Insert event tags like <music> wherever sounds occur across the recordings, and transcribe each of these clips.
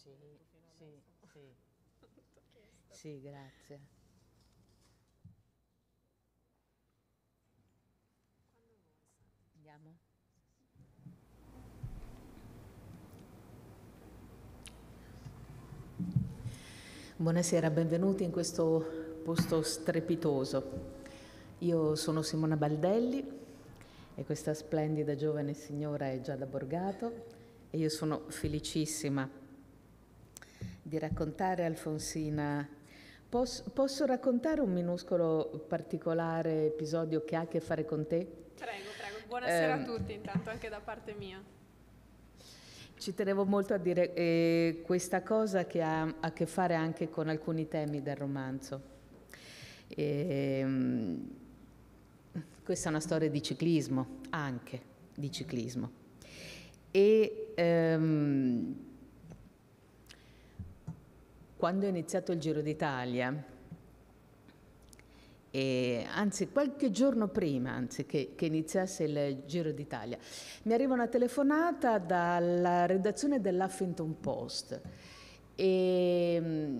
sì, sì, sì. sì, grazie. Andiamo? Buonasera, benvenuti in questo posto strepitoso. Io sono Simona Baldelli e questa splendida giovane signora è Giada Borgato e io sono felicissima di raccontare Alfonsina. Pos- posso raccontare un minuscolo particolare episodio che ha a che fare con te? Prego, prego. Buonasera eh, a ehm, tutti intanto, anche da parte mia. Ci tenevo molto a dire eh, questa cosa che ha a che fare anche con alcuni temi del romanzo. E, ehm, questa è una storia di ciclismo, anche di ciclismo. E, ehm, quando è iniziato il Giro d'Italia, anzi qualche giorno prima anzi, che, che iniziasse il Giro d'Italia, mi arriva una telefonata dalla redazione dell'Huffington Post e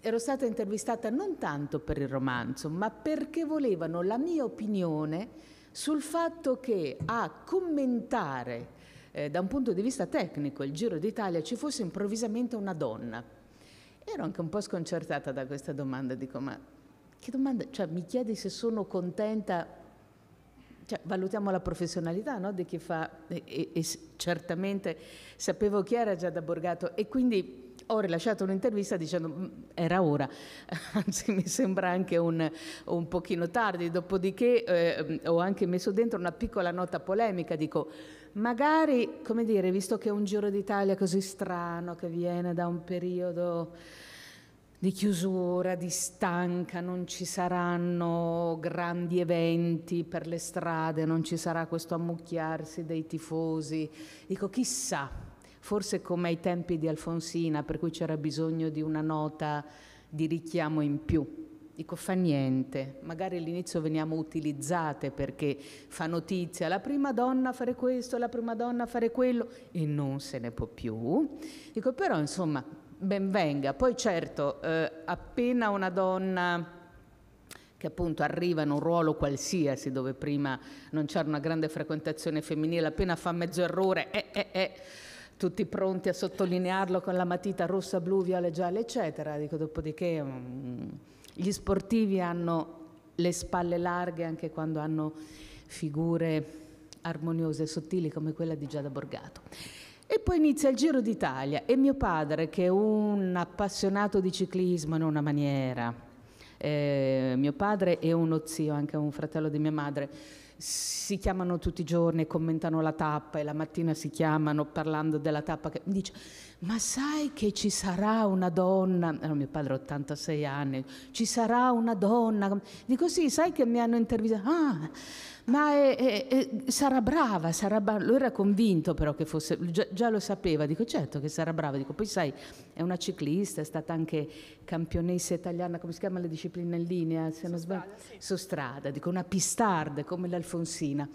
ero stata intervistata non tanto per il romanzo, ma perché volevano la mia opinione sul fatto che a commentare eh, da un punto di vista tecnico il Giro d'Italia ci fosse improvvisamente una donna. Ero anche un po' sconcertata da questa domanda, dico ma che domanda, cioè mi chiedi se sono contenta, cioè, valutiamo la professionalità no? di chi fa e, e, e certamente sapevo chi era già da Borgato e quindi ho rilasciato un'intervista dicendo era ora, <laughs> anzi mi sembra anche un, un pochino tardi, dopodiché eh, ho anche messo dentro una piccola nota polemica, dico Magari, come dire, visto che è un Giro d'Italia così strano, che viene da un periodo di chiusura, di stanca, non ci saranno grandi eventi per le strade, non ci sarà questo ammucchiarsi dei tifosi. Dico, chissà, forse come ai tempi di Alfonsina, per cui c'era bisogno di una nota di richiamo in più dico fa niente, magari all'inizio veniamo utilizzate perché fa notizia la prima donna a fare questo, la prima donna a fare quello e non se ne può più. Dico però insomma ben venga, poi certo eh, appena una donna che appunto arriva in un ruolo qualsiasi dove prima non c'era una grande frequentazione femminile, appena fa mezzo errore, eh, eh, eh tutti pronti a sottolinearlo con la matita rossa, blu, viola, gialla, eccetera. Dico, dopodiché... Mm, gli sportivi hanno le spalle larghe anche quando hanno figure armoniose e sottili come quella di Giada Borgato. E poi inizia il Giro d'Italia e mio padre, che è un appassionato di ciclismo in una maniera, eh, mio padre e uno zio, anche un fratello di mia madre, si chiamano tutti i giorni, commentano la tappa e la mattina si chiamano parlando della tappa. Che, dice, ma sai che ci sarà una donna, era mio padre 86 anni, ci sarà una donna, dico sì, sai che mi hanno intervistato, ah, ma è, è, è, sarà brava, sarà brava, lui era convinto però che fosse, già, già, lo sapeva, dico certo che sarà brava, dico poi sai, è una ciclista, è stata anche campionessa italiana, come si chiama la disciplina in linea, se non sbaglio, su strada, dico una pistarda come l'Alfonsina.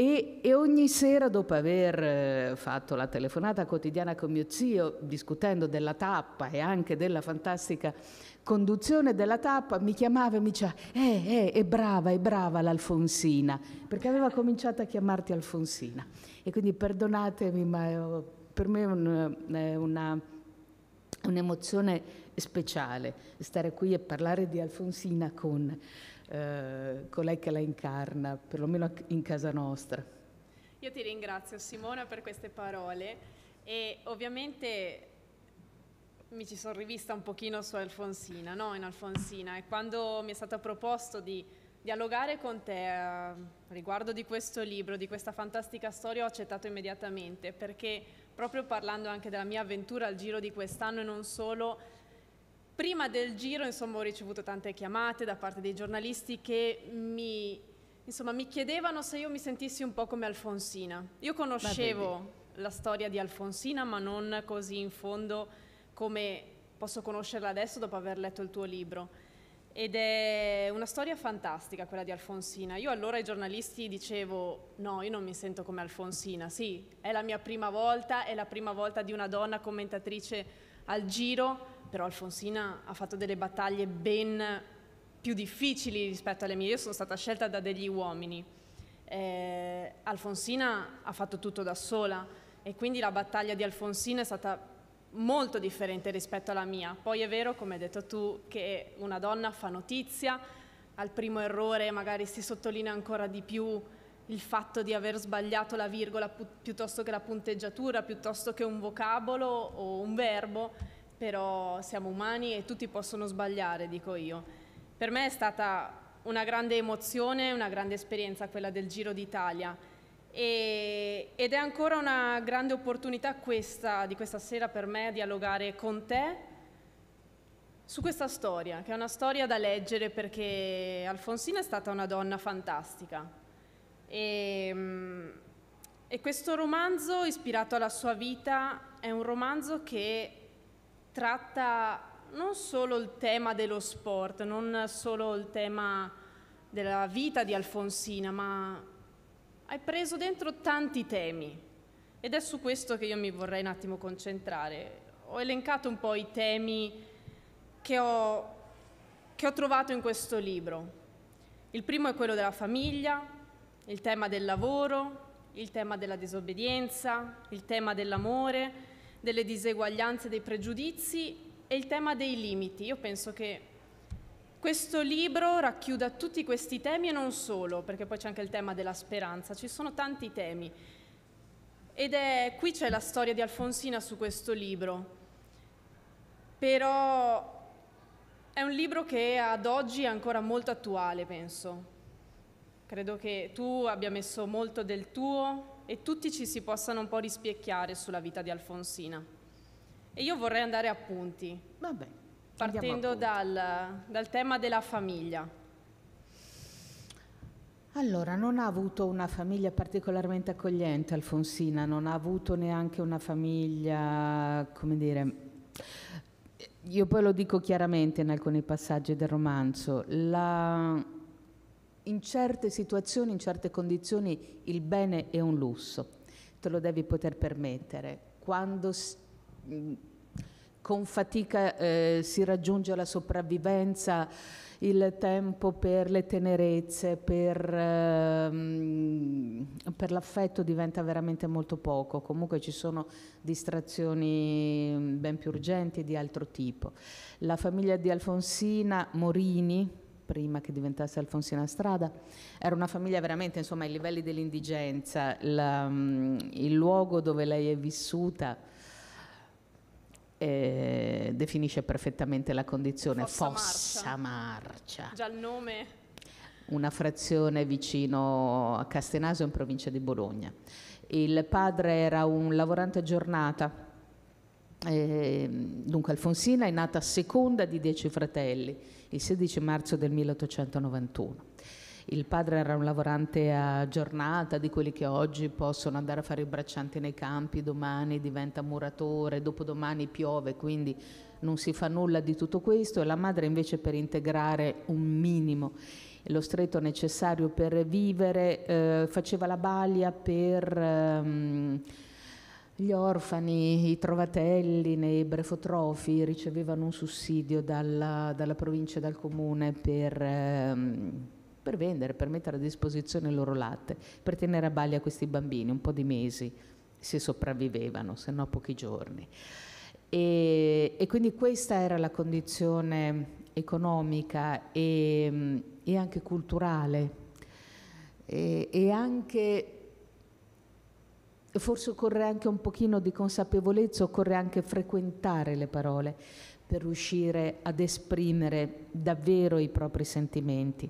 E, e, ogni sera, dopo aver eh, fatto la telefonata quotidiana con mio zio, discutendo della tappa e anche della fantastica conduzione della tappa, mi chiamava e mi diceva: Eh, eh, è brava, è brava l'Alfonsina, perché aveva cominciato a chiamarti Alfonsina. E quindi perdonatemi, ma per me è, un, è una, un'emozione speciale stare qui e parlare di Alfonsina con eh, colei che la incarna, perlomeno in casa nostra. Io ti ringrazio Simona per queste parole e ovviamente mi ci sono rivista un pochino su Alfonsina, no? In Alfonsina e quando mi è stato proposto di dialogare con te eh, riguardo di questo libro, di questa fantastica storia, ho accettato immediatamente perché proprio parlando anche della mia avventura al giro di quest'anno e non solo, Prima del giro insomma, ho ricevuto tante chiamate da parte dei giornalisti che mi, insomma, mi chiedevano se io mi sentissi un po' come Alfonsina. Io conoscevo la storia di Alfonsina ma non così in fondo come posso conoscerla adesso dopo aver letto il tuo libro. Ed è una storia fantastica quella di Alfonsina. Io allora ai giornalisti dicevo: No, io non mi sento come Alfonsina. Sì, è la mia prima volta, è la prima volta di una donna commentatrice al giro, però Alfonsina ha fatto delle battaglie ben più difficili rispetto alle mie. Io sono stata scelta da degli uomini. Eh, Alfonsina ha fatto tutto da sola e quindi la battaglia di Alfonsina è stata molto differente rispetto alla mia. Poi è vero, come hai detto tu, che una donna fa notizia, al primo errore magari si sottolinea ancora di più il fatto di aver sbagliato la virgola piuttosto che la punteggiatura, piuttosto che un vocabolo o un verbo però siamo umani e tutti possono sbagliare, dico io. Per me è stata una grande emozione, una grande esperienza quella del Giro d'Italia e, ed è ancora una grande opportunità questa, di questa sera per me dialogare con te su questa storia, che è una storia da leggere perché Alfonsina è stata una donna fantastica. E, mm, e questo romanzo, ispirato alla sua vita, è un romanzo che tratta non solo il tema dello sport, non solo il tema della vita di Alfonsina, ma hai preso dentro tanti temi ed è su questo che io mi vorrei un attimo concentrare. Ho elencato un po' i temi che ho, che ho trovato in questo libro. Il primo è quello della famiglia, il tema del lavoro, il tema della disobbedienza, il tema dell'amore, delle diseguaglianze, dei pregiudizi e il tema dei limiti. Io penso che questo libro racchiuda tutti questi temi e non solo, perché poi c'è anche il tema della speranza, ci sono tanti temi. Ed è qui c'è la storia di Alfonsina su questo libro. Però è un libro che ad oggi è ancora molto attuale, penso. Credo che tu abbia messo molto del tuo, e tutti ci si possano un po' rispecchiare sulla vita di Alfonsina. E io vorrei andare a punti, Vabbè, partendo a dal, dal tema della famiglia. Allora, non ha avuto una famiglia particolarmente accogliente Alfonsina, non ha avuto neanche una famiglia, come dire, io poi lo dico chiaramente in alcuni passaggi del romanzo, la, in certe situazioni, in certe condizioni, il bene è un lusso, te lo devi poter permettere. Quando mm, con fatica eh, si raggiunge la sopravvivenza, il tempo per le tenerezze, per, eh, per l'affetto diventa veramente molto poco, comunque ci sono distrazioni mm, ben più urgenti di altro tipo. La famiglia di Alfonsina Morini, prima che diventasse Alfonsina Strada. Era una famiglia veramente insomma, ai livelli dell'indigenza, la, mm, il luogo dove lei è vissuta. Eh, definisce perfettamente la condizione Fossa, Fossa marcia. marcia. Già il nome. Una frazione vicino a Castenaso in provincia di Bologna. Il padre era un lavorante a giornata, eh, dunque Alfonsina è nata seconda di dieci fratelli il 16 marzo del 1891. Il padre era un lavorante a giornata, di quelli che oggi possono andare a fare i braccianti nei campi, domani diventa muratore, dopodomani piove, quindi non si fa nulla di tutto questo e la madre invece per integrare un minimo lo stretto necessario per vivere eh, faceva la balia per... Ehm, gli orfani, i trovatelli nei brefotrofi ricevevano un sussidio dalla, dalla provincia e dal comune per, ehm, per, vendere, per mettere a disposizione il loro latte, per tenere a balia questi bambini, un po' di mesi se sopravvivevano, se no pochi giorni. E, e, quindi questa era la condizione economica e, e anche culturale e, e anche Forse occorre anche un pochino di consapevolezza, occorre anche frequentare le parole per riuscire ad esprimere davvero i propri sentimenti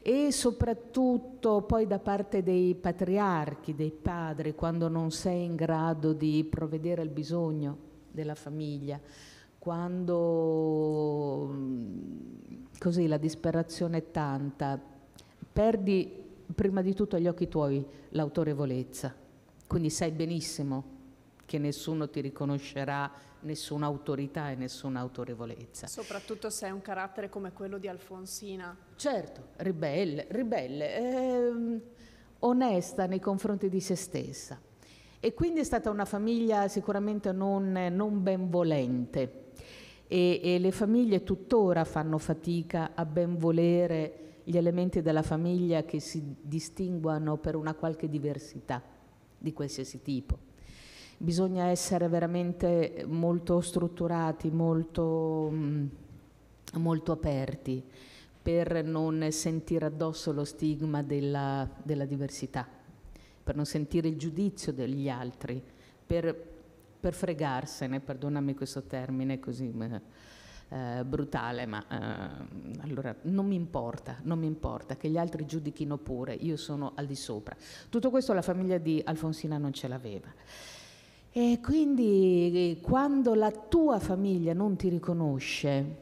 e soprattutto poi da parte dei patriarchi, dei padri, quando non sei in grado di provvedere al bisogno della famiglia, quando mm, così la disperazione è tanta, perdi prima di tutto agli occhi tuoi l'autorevolezza quindi sai benissimo che nessuno ti riconoscerà nessuna autorità e nessuna autorevolezza. Soprattutto se hai un carattere come quello di Alfonsina. Certo, ribelle, ribelle, ehm, onesta nei confronti di se stessa. E quindi è stata una famiglia sicuramente non, non benvolente e, e le famiglie tuttora fanno fatica a benvolere gli elementi della famiglia che si distinguano per una qualche diversità di qualsiasi tipo. Bisogna essere veramente molto strutturati, molto, mm, molto aperti per non sentire addosso lo stigma della, della diversità, per non sentire il giudizio degli altri, per, per fregarsene, perdonami questo termine così eh, brutale, ma eh, allora non mi importa, non mi importa, che gli altri giudichino pure, io sono al di sopra. Tutto questo la famiglia di Alfonsina non ce l'aveva. E quindi eh, quando la tua famiglia non ti riconosce,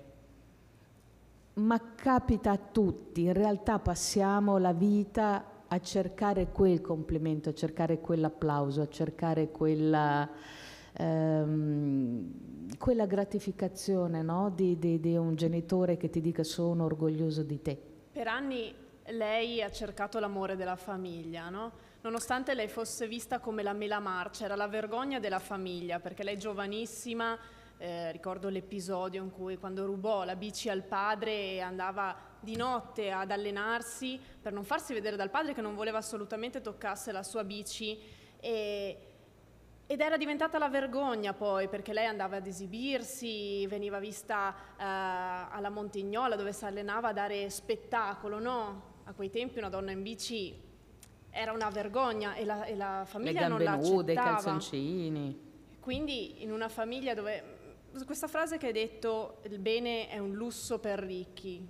ma capita a tutti, in realtà passiamo la vita a cercare quel complimento, a cercare quell'applauso, a cercare quella ehm, quella gratificazione no? di, di, di un genitore che ti dica sono orgoglioso di te. Per anni lei ha cercato l'amore della famiglia, no? nonostante lei fosse vista come la mela marcia, era la vergogna della famiglia, perché lei giovanissima, eh, ricordo l'episodio in cui quando rubò la bici al padre e andava di notte ad allenarsi per non farsi vedere dal padre che non voleva assolutamente toccasse la sua bici e ed era diventata la vergogna poi, perché lei andava ad esibirsi, veniva vista eh, alla Montignola dove si allenava a dare spettacolo, no? A quei tempi una donna in bici era una vergogna e la, e la famiglia non la accettava. Le gambe nude, i calzoncini. Quindi in una famiglia dove... Questa frase che hai detto, il bene è un lusso per ricchi.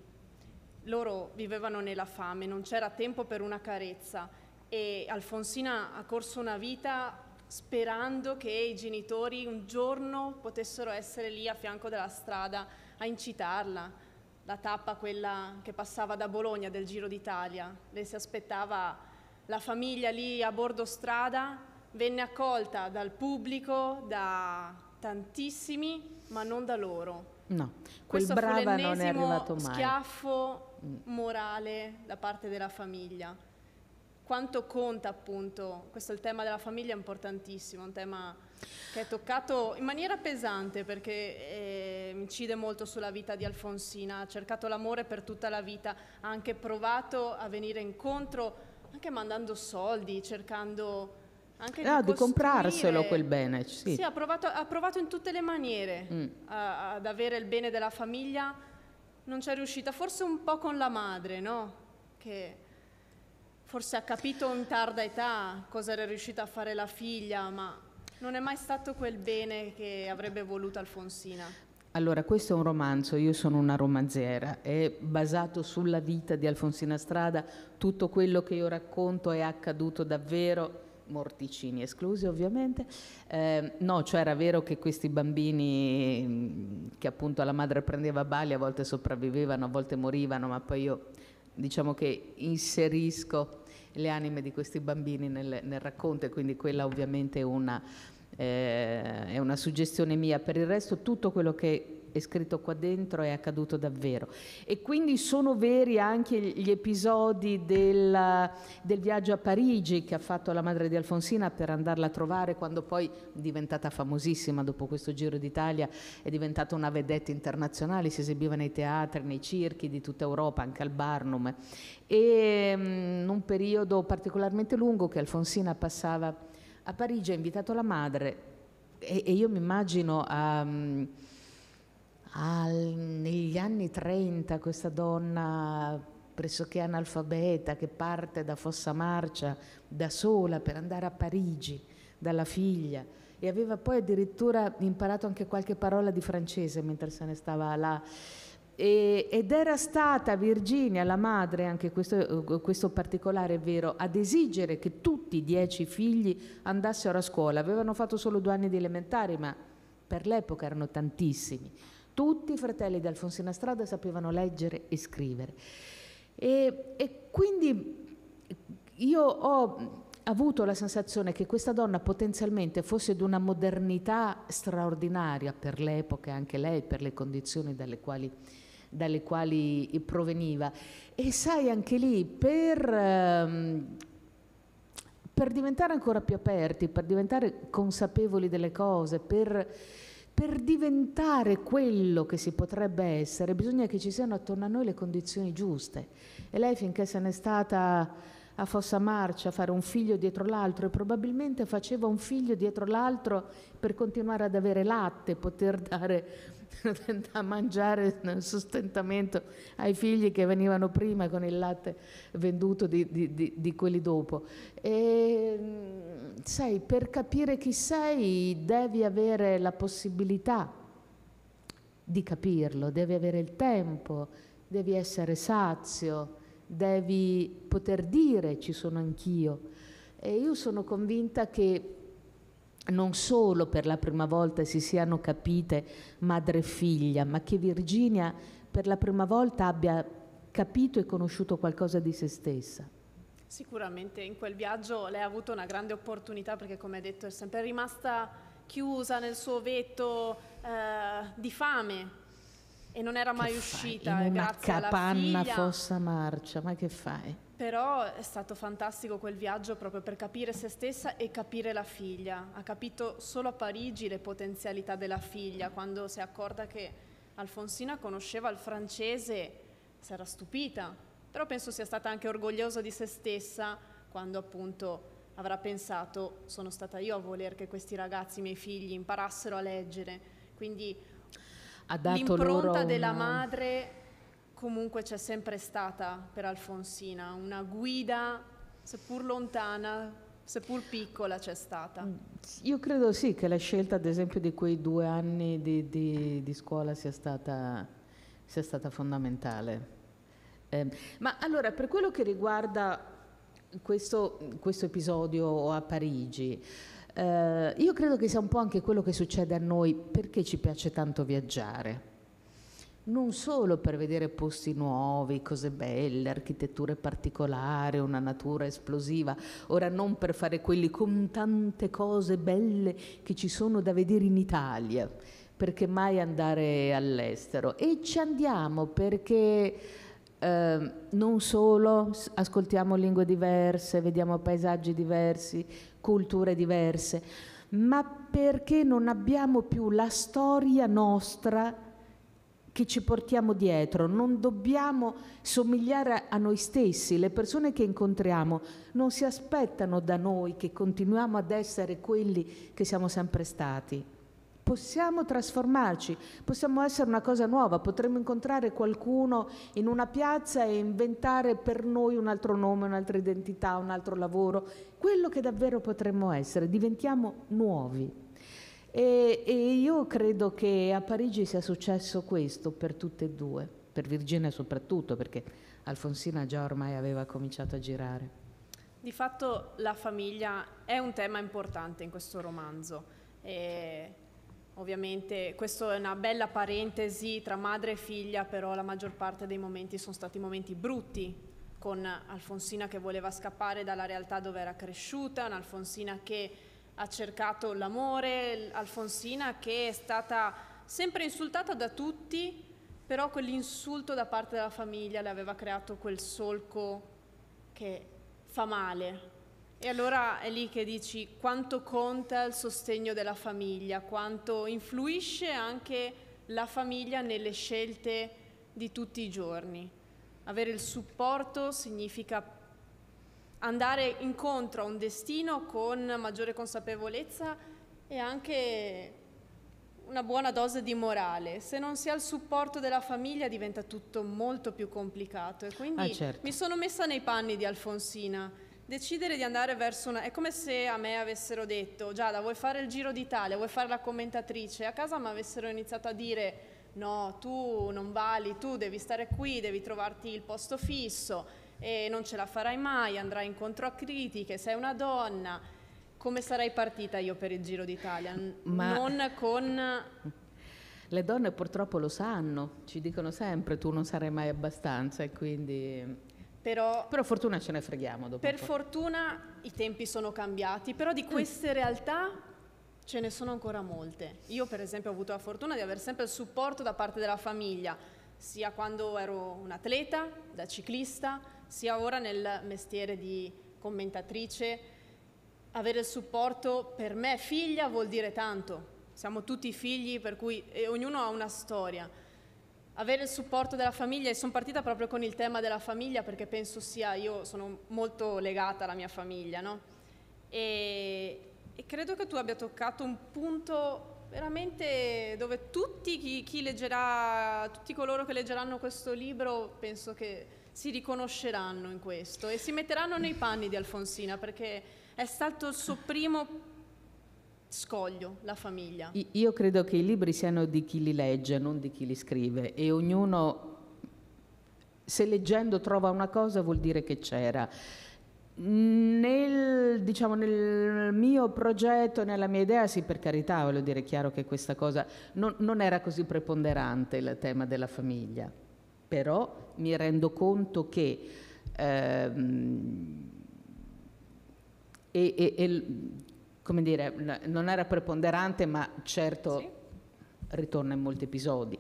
Loro vivevano nella fame, non c'era tempo per una carezza e Alfonsina ha corso una vita sperando che i genitori un giorno potessero essere lì a fianco della strada a incitarla. La tappa quella che passava da Bologna del Giro d'Italia, lei si aspettava la famiglia lì a bordo strada, venne accolta dal pubblico, da tantissimi, ma non da loro. No, quel Questo brava non è arrivato mai. schiaffo mm. morale da parte della famiglia quanto conta appunto, questo è il tema della famiglia è importantissimo, un tema che è toccato in maniera pesante perché eh, incide molto sulla vita di Alfonsina, ha cercato l'amore per tutta la vita, ha anche provato a venire incontro anche mandando soldi, cercando anche no, di, ah, di comprarselo quel bene. Sì, sì ha, provato, ha, provato, in tutte le maniere mm. a, ad avere il bene della famiglia, non c'è riuscita, forse un po' con la madre, no? Che forse ha capito in tarda età cosa era riuscita a fare la figlia, ma non è mai stato quel bene che avrebbe voluto Alfonsina. Allora, questo è un romanzo, io sono una romanziera, è basato sulla vita di Alfonsina Strada, tutto quello che io racconto è accaduto davvero, Morticini esclusi ovviamente. Eh, no, cioè era vero che questi bambini mm, che appunto la madre prendeva a Bali a volte sopravvivevano, a volte morivano, ma poi io diciamo che inserisco le anime di questi bambini nel, nel racconto e quindi quella ovviamente una, eh, è una suggestione mia. Per il resto tutto quello che è scritto qua dentro è accaduto davvero. E quindi sono veri anche gli episodi del, del viaggio a Parigi che ha fatto la madre di Alfonsina per andarla a trovare quando poi diventata famosissima dopo questo Giro d'Italia, è diventata una vedetta internazionale, si esibiva nei teatri, nei circhi di tutta Europa, anche al Barnum. E in mm, un periodo particolarmente lungo che Alfonsina passava a Parigi, ha invitato la madre e, e io mi immagino a... Um, al, negli anni 30 questa donna pressoché analfabeta che parte da Fossa Marcia da sola per andare a Parigi dalla figlia e aveva poi addirittura imparato anche qualche parola di francese mentre se ne stava là. E, ed era stata Virginia, la madre, anche questo, questo, particolare è vero, ad esigere che tutti i dieci figli andassero a scuola. Avevano fatto solo due anni di elementari, ma per l'epoca erano tantissimi. Tutti i fratelli di Alfonsina Strada sapevano leggere e scrivere. E, e quindi io ho avuto la sensazione che questa donna potenzialmente fosse di una modernità straordinaria per l'epoca, e anche lei per le condizioni dalle quali, dalle quali proveniva. E sai, anche lì, per, ehm, per diventare ancora più aperti, per diventare consapevoli delle cose, per per diventare quello che si potrebbe essere bisogna che ci siano attorno a noi le condizioni giuste. E lei finché se n'è stata a Fossa Marcia a fare un figlio dietro l'altro e probabilmente faceva un figlio dietro l'altro per continuare ad avere latte, poter dare <laughs> da mangiare nel sostentamento ai figli che venivano prima con il latte venduto di, di, di, di quelli dopo. E, mm, sai, per capire chi sei devi avere la possibilità di capirlo, devi avere il tempo, devi essere sazio, devi poter dire ci sono anch'io. E io sono convinta che non solo per la prima volta si siano capite madre e figlia, ma che Virginia per la prima volta abbia capito e conosciuto qualcosa di se stessa. Sicuramente in quel viaggio lei ha avuto una grande opportunità perché come ha detto è sempre rimasta chiusa nel suo vetto eh, di fame e non era mai che uscita. Fai? In una capanna figlia... fossa marcia, ma che fai? Però è stato fantastico quel viaggio proprio per capire se stessa e capire la figlia. Ha capito solo a Parigi le potenzialità della figlia, quando si è accorta che Alfonsina conosceva il francese, si era stupita. Però penso sia stata anche orgogliosa di se stessa quando appunto avrà pensato sono stata io a voler che questi ragazzi, i miei figli, imparassero a leggere. Quindi l'impronta una... della madre comunque c'è sempre stata per Alfonsina, una guida, seppur lontana, seppur piccola, c'è stata. Mm, io credo sì che la scelta, ad esempio, di quei due anni di, di, di scuola sia stata, sia stata fondamentale. Eh, ma allora, per quello che riguarda questo, questo episodio a Parigi, eh, io credo che sia un po' anche quello che succede a noi, perché ci piace tanto viaggiare non solo per vedere posti nuovi, cose belle, architetture particolari, una natura esplosiva, ora non per fare quelli con tante cose belle che ci sono da vedere in Italia, perché mai andare all'estero. E ci andiamo perché eh, non solo ascoltiamo lingue diverse, vediamo paesaggi diversi, culture diverse, ma perché non abbiamo più la storia nostra che ci portiamo dietro, non dobbiamo somigliare a noi stessi, le persone che incontriamo non si aspettano da noi che continuiamo ad essere quelli che siamo sempre stati. Possiamo trasformarci, possiamo essere una cosa nuova, potremmo incontrare qualcuno in una piazza e inventare per noi un altro nome, un'altra identità, un altro lavoro, quello che davvero potremmo essere, diventiamo nuovi. E, e io credo che a Parigi sia successo questo per tutte e due, per Virginia soprattutto, perché Alfonsina già ormai aveva cominciato a girare. Di fatto la famiglia è un tema importante in questo romanzo. E ovviamente questa è una bella parentesi tra madre e figlia, però la maggior parte dei momenti sono stati momenti brutti, con Alfonsina che voleva scappare dalla realtà dove era cresciuta, un'Alfonsina che ha cercato l'amore, Alfonsina che è stata sempre insultata da tutti, però quell'insulto da parte della famiglia le aveva creato quel solco che fa male. E allora è lì che dici quanto conta il sostegno della famiglia, quanto influisce anche la famiglia nelle scelte di tutti i giorni. Avere il supporto significa andare incontro a un destino con maggiore consapevolezza e anche una buona dose di morale. Se non si ha il supporto della famiglia diventa tutto molto più complicato e quindi ah, certo. mi sono messa nei panni di Alfonsina. Decidere di andare verso una... è come se a me avessero detto Giada vuoi fare il Giro d'Italia, vuoi fare la commentatrice, a casa mi avessero iniziato a dire no, tu non vali, tu devi stare qui, devi trovarti il posto fisso e non ce la farai mai, andrai incontro a critiche, sei una donna. Come sarei partita io per il Giro d'Italia? Ma non con... Le donne purtroppo lo sanno, ci dicono sempre tu non sarai mai abbastanza e quindi... Però, però fortuna ce ne freghiamo dopo. Per fortuna i tempi sono cambiati, però di mm. queste realtà ce ne sono ancora molte. Io per esempio ho avuto la fortuna di avere sempre il supporto da parte della famiglia, sia quando ero un atleta, da ciclista, sia ora nel mestiere di commentatrice, avere il supporto per me figlia vuol dire tanto. Siamo tutti figli per cui ognuno ha una storia. Avere il supporto della famiglia e sono partita proprio con il tema della famiglia perché penso sia, io sono molto legata alla mia famiglia, no? E, e credo che tu abbia toccato un punto veramente dove tutti chi, chi leggerà, tutti coloro che leggeranno questo libro penso che si riconosceranno in questo e si metteranno nei panni di Alfonsina perché è stato il suo primo scoglio, la famiglia. Io credo che i libri siano di chi li legge, non di chi li scrive e ognuno, se leggendo trova una cosa, vuol dire che c'era. Nel, diciamo, nel, mio progetto, nella mia idea, sì, per carità, voglio dire chiaro che questa cosa non, non era così preponderante il tema della famiglia però mi rendo conto che ehm, e, e, e, come dire, non era preponderante, ma certo sì. ritorna in molti episodi.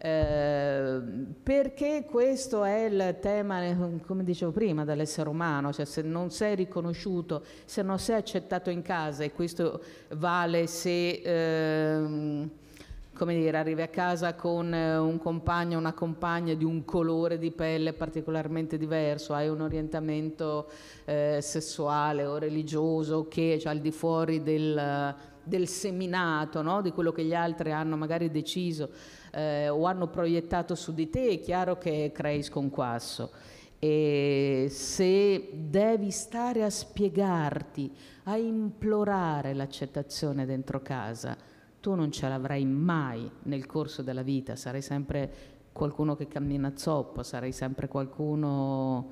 Eh, perché questo è il tema, come dicevo prima, dell'essere umano, cioè se non sei riconosciuto, se non sei accettato in casa, e questo vale se... Ehm, come dire, arrivi a casa con eh, un compagno o una compagna di un colore di pelle particolarmente diverso, hai un orientamento eh, sessuale o religioso che cioè, al di fuori del, del seminato, no? di quello che gli altri hanno magari deciso eh, o hanno proiettato su di te, è chiaro che crei sconquasso. E se devi stare a spiegarti, a implorare l'accettazione dentro casa, tu non ce l'avrai mai nel corso della vita, sarai sempre qualcuno che cammina zoppo, sarai sempre qualcuno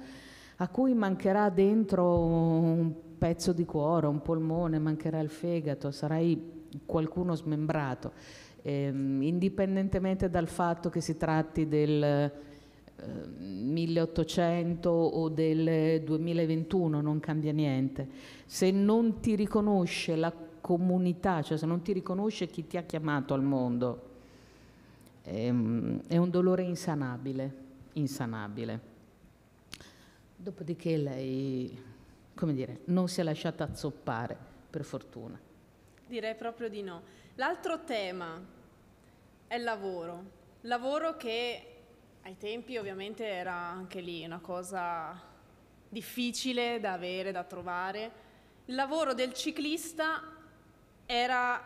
a cui mancherà dentro un pezzo di cuore, un polmone, mancherà il fegato, sarai qualcuno smembrato, ehm, indipendentemente dal fatto che si tratti del eh, 1800 o del 2021, non cambia niente. Se non ti riconosce la comunità, cioè se non ti riconosce chi ti ha chiamato al mondo, è, ehm, è un dolore insanabile, insanabile. Dopodiché lei, come dire, non si è lasciata azzoppare, per fortuna. Direi proprio di no. L'altro tema è il lavoro. Lavoro che ai tempi ovviamente era anche lì una cosa difficile da avere, da trovare. Il lavoro del ciclista era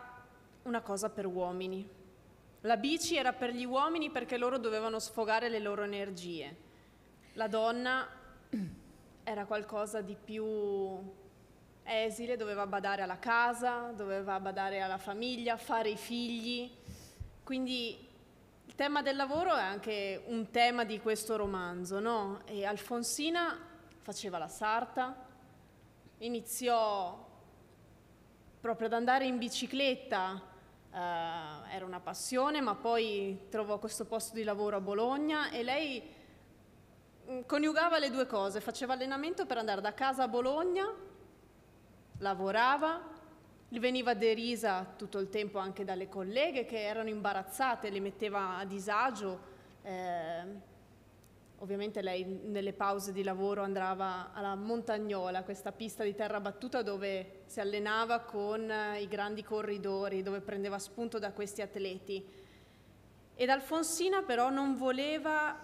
una cosa per uomini. La bici era per gli uomini perché loro dovevano sfogare le loro energie. La donna <clears throat> era qualcosa di più esile, doveva badare alla casa, doveva badare alla famiglia, fare i figli. Quindi il tema del lavoro è anche un tema di questo romanzo, no? E Alfonsina faceva la sarta, iniziò proprio ad andare in bicicletta eh, era una passione, ma poi trovò questo posto di lavoro a Bologna e lei mm, coniugava le due cose, faceva allenamento per andare da casa a Bologna, lavorava, veniva derisa tutto il tempo anche dalle colleghe che erano imbarazzate, le metteva a disagio. Eh, Ovviamente lei nelle pause di lavoro andava alla Montagnola, questa pista di terra battuta dove si allenava con eh, i grandi corridori, dove prendeva spunto da questi atleti. Ed Alfonsina però non voleva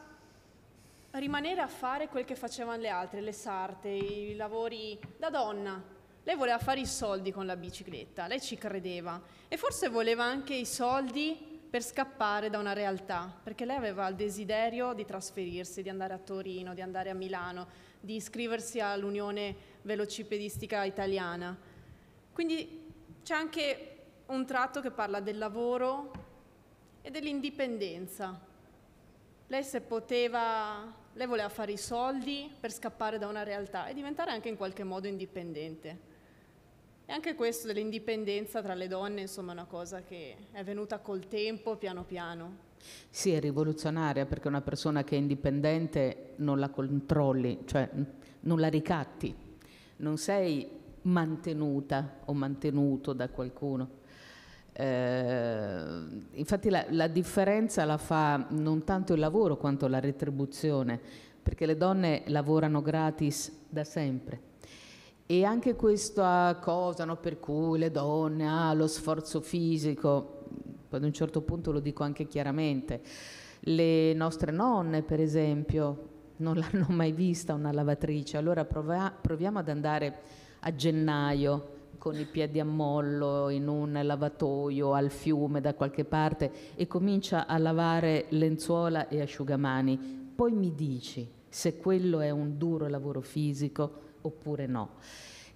rimanere a fare quel che facevano le altre, le sarte, i lavori da donna. Lei voleva fare i soldi con la bicicletta, lei ci credeva e forse voleva anche i soldi per scappare da una realtà, perché lei aveva il desiderio di trasferirsi, di andare a Torino, di andare a Milano, di iscriversi all'Unione Velocipedistica Italiana. Quindi c'è anche un tratto che parla del lavoro e dell'indipendenza. Lei se poteva, lei voleva fare i soldi per scappare da una realtà e diventare anche in qualche modo indipendente. E anche questo dell'indipendenza tra le donne, insomma, è una cosa che è venuta col tempo, piano piano. Sì, è rivoluzionaria perché una persona che è indipendente non la controlli, cioè non la ricatti, non sei mantenuta o mantenuto da qualcuno. Eh, infatti la, la differenza la fa non tanto il lavoro quanto la retribuzione, perché le donne lavorano gratis da sempre e anche questa cosa no, per cui le donne hanno ah, lo sforzo fisico, ad un certo punto lo dico anche chiaramente, le nostre nonne per esempio non l'hanno mai vista una lavatrice, allora provia- proviamo ad andare a gennaio con i piedi a mollo in un lavatoio al fiume da qualche parte e comincia a lavare lenzuola e asciugamani, poi mi dici se quello è un duro lavoro fisico oppure no.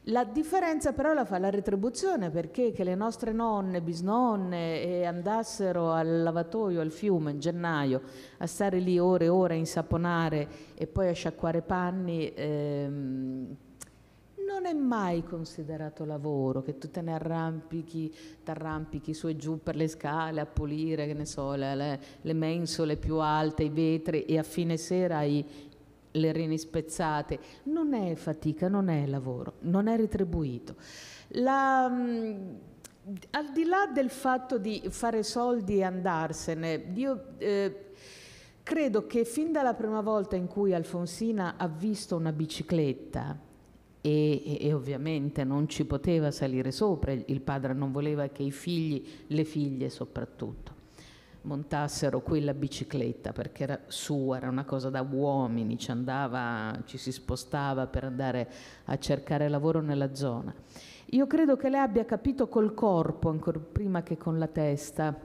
La differenza però la fa la retribuzione perché che le nostre nonne, bisnonne eh, andassero al lavatoio, al fiume in gennaio a stare lì ore e ore a insaponare e poi a sciacquare panni ehm, non è mai considerato lavoro che tu te ne arrampichi, ti arrampichi su e giù per le scale a pulire, che ne so, le, le mensole più alte, i vetri e a fine sera hai le reni spezzate, non è fatica, non è lavoro, non è retribuito. La, mm, al di là del fatto di fare soldi e andarsene, io eh, credo che fin dalla prima volta in cui Alfonsina ha visto una bicicletta, e, e, e, ovviamente non ci poteva salire sopra, il padre non voleva che i figli, le figlie soprattutto montassero quella bicicletta perché era sua, era una cosa da uomini, ci, andava, ci si spostava per andare a cercare lavoro nella zona. Io credo che lei abbia capito col corpo ancora prima che con la testa,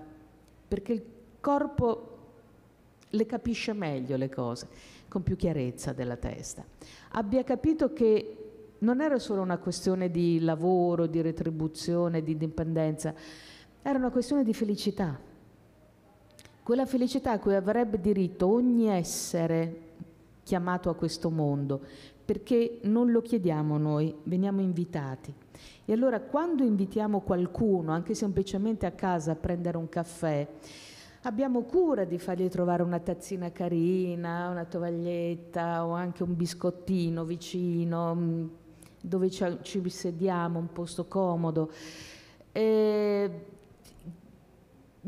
perché il corpo le capisce meglio le cose, con più chiarezza della testa. Abbia capito che non era solo una questione di lavoro, di retribuzione, di dipendenza, era una questione di felicità, quella felicità a cui avrebbe diritto ogni essere chiamato a questo mondo, perché non lo chiediamo noi, veniamo invitati. E allora quando invitiamo qualcuno, anche semplicemente a casa, a prendere un caffè, abbiamo cura di fargli trovare una tazzina carina, una tovaglietta o anche un biscottino vicino, mm, dove ci, sediamo, un posto comodo. E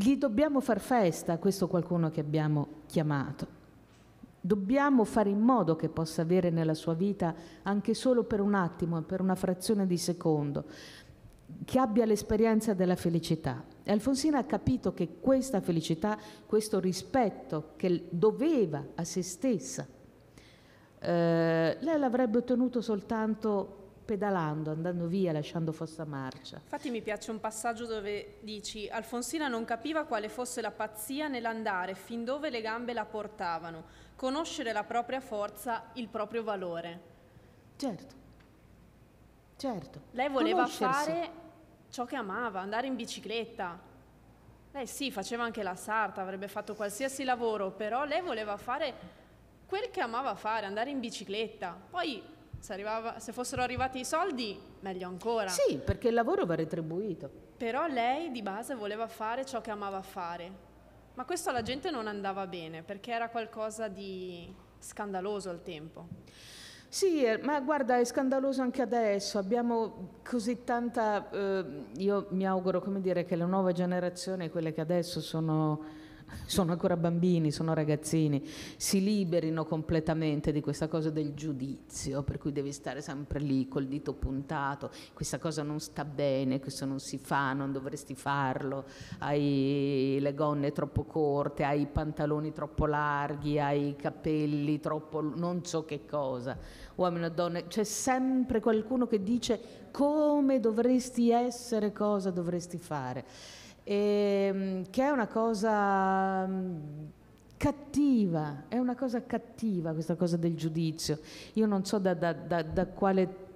gli dobbiamo far festa a questo qualcuno che abbiamo chiamato. Dobbiamo fare in modo che possa avere nella sua vita, anche solo per un attimo, per una frazione di secondo, che abbia l'esperienza della felicità. E Alfonsina ha capito che questa felicità, questo rispetto che doveva a se stessa, eh, lei l'avrebbe ottenuto soltanto pedalando, andando via, lasciando fossa marcia. Infatti mi piace un passaggio dove dici Alfonsina non capiva quale fosse la pazzia nell'andare fin dove le gambe la portavano, conoscere la propria forza, il proprio valore. Certo, certo. Lei voleva fare ciò che amava, andare in bicicletta. Lei sì, faceva anche la sarta, avrebbe fatto qualsiasi lavoro, però lei voleva fare quel che amava fare, andare in bicicletta. Poi se, arrivava, se, fossero arrivati i soldi, meglio ancora. Sì, perché il lavoro va retribuito. Però lei di base voleva fare ciò che amava fare. Ma questo alla gente non andava bene, perché era qualcosa di scandaloso al tempo. Sì, eh, ma guarda, è scandaloso anche adesso. Abbiamo così tanta... Eh, io mi auguro, come dire, che la nuova generazione, quelle che adesso sono sono ancora bambini, sono ragazzini, si liberino completamente di questa cosa del giudizio, per cui devi stare sempre lì col dito puntato, questa cosa non sta bene, questo non si fa, non dovresti farlo, hai le gonne troppo corte, hai i pantaloni troppo larghi, hai i capelli troppo... non so che cosa, uomini o donne, c'è sempre qualcuno che dice come dovresti essere, cosa dovresti fare e, ehm, che è una cosa mm, cattiva, è una cosa cattiva questa cosa del giudizio. Io non so da, da, da, da quale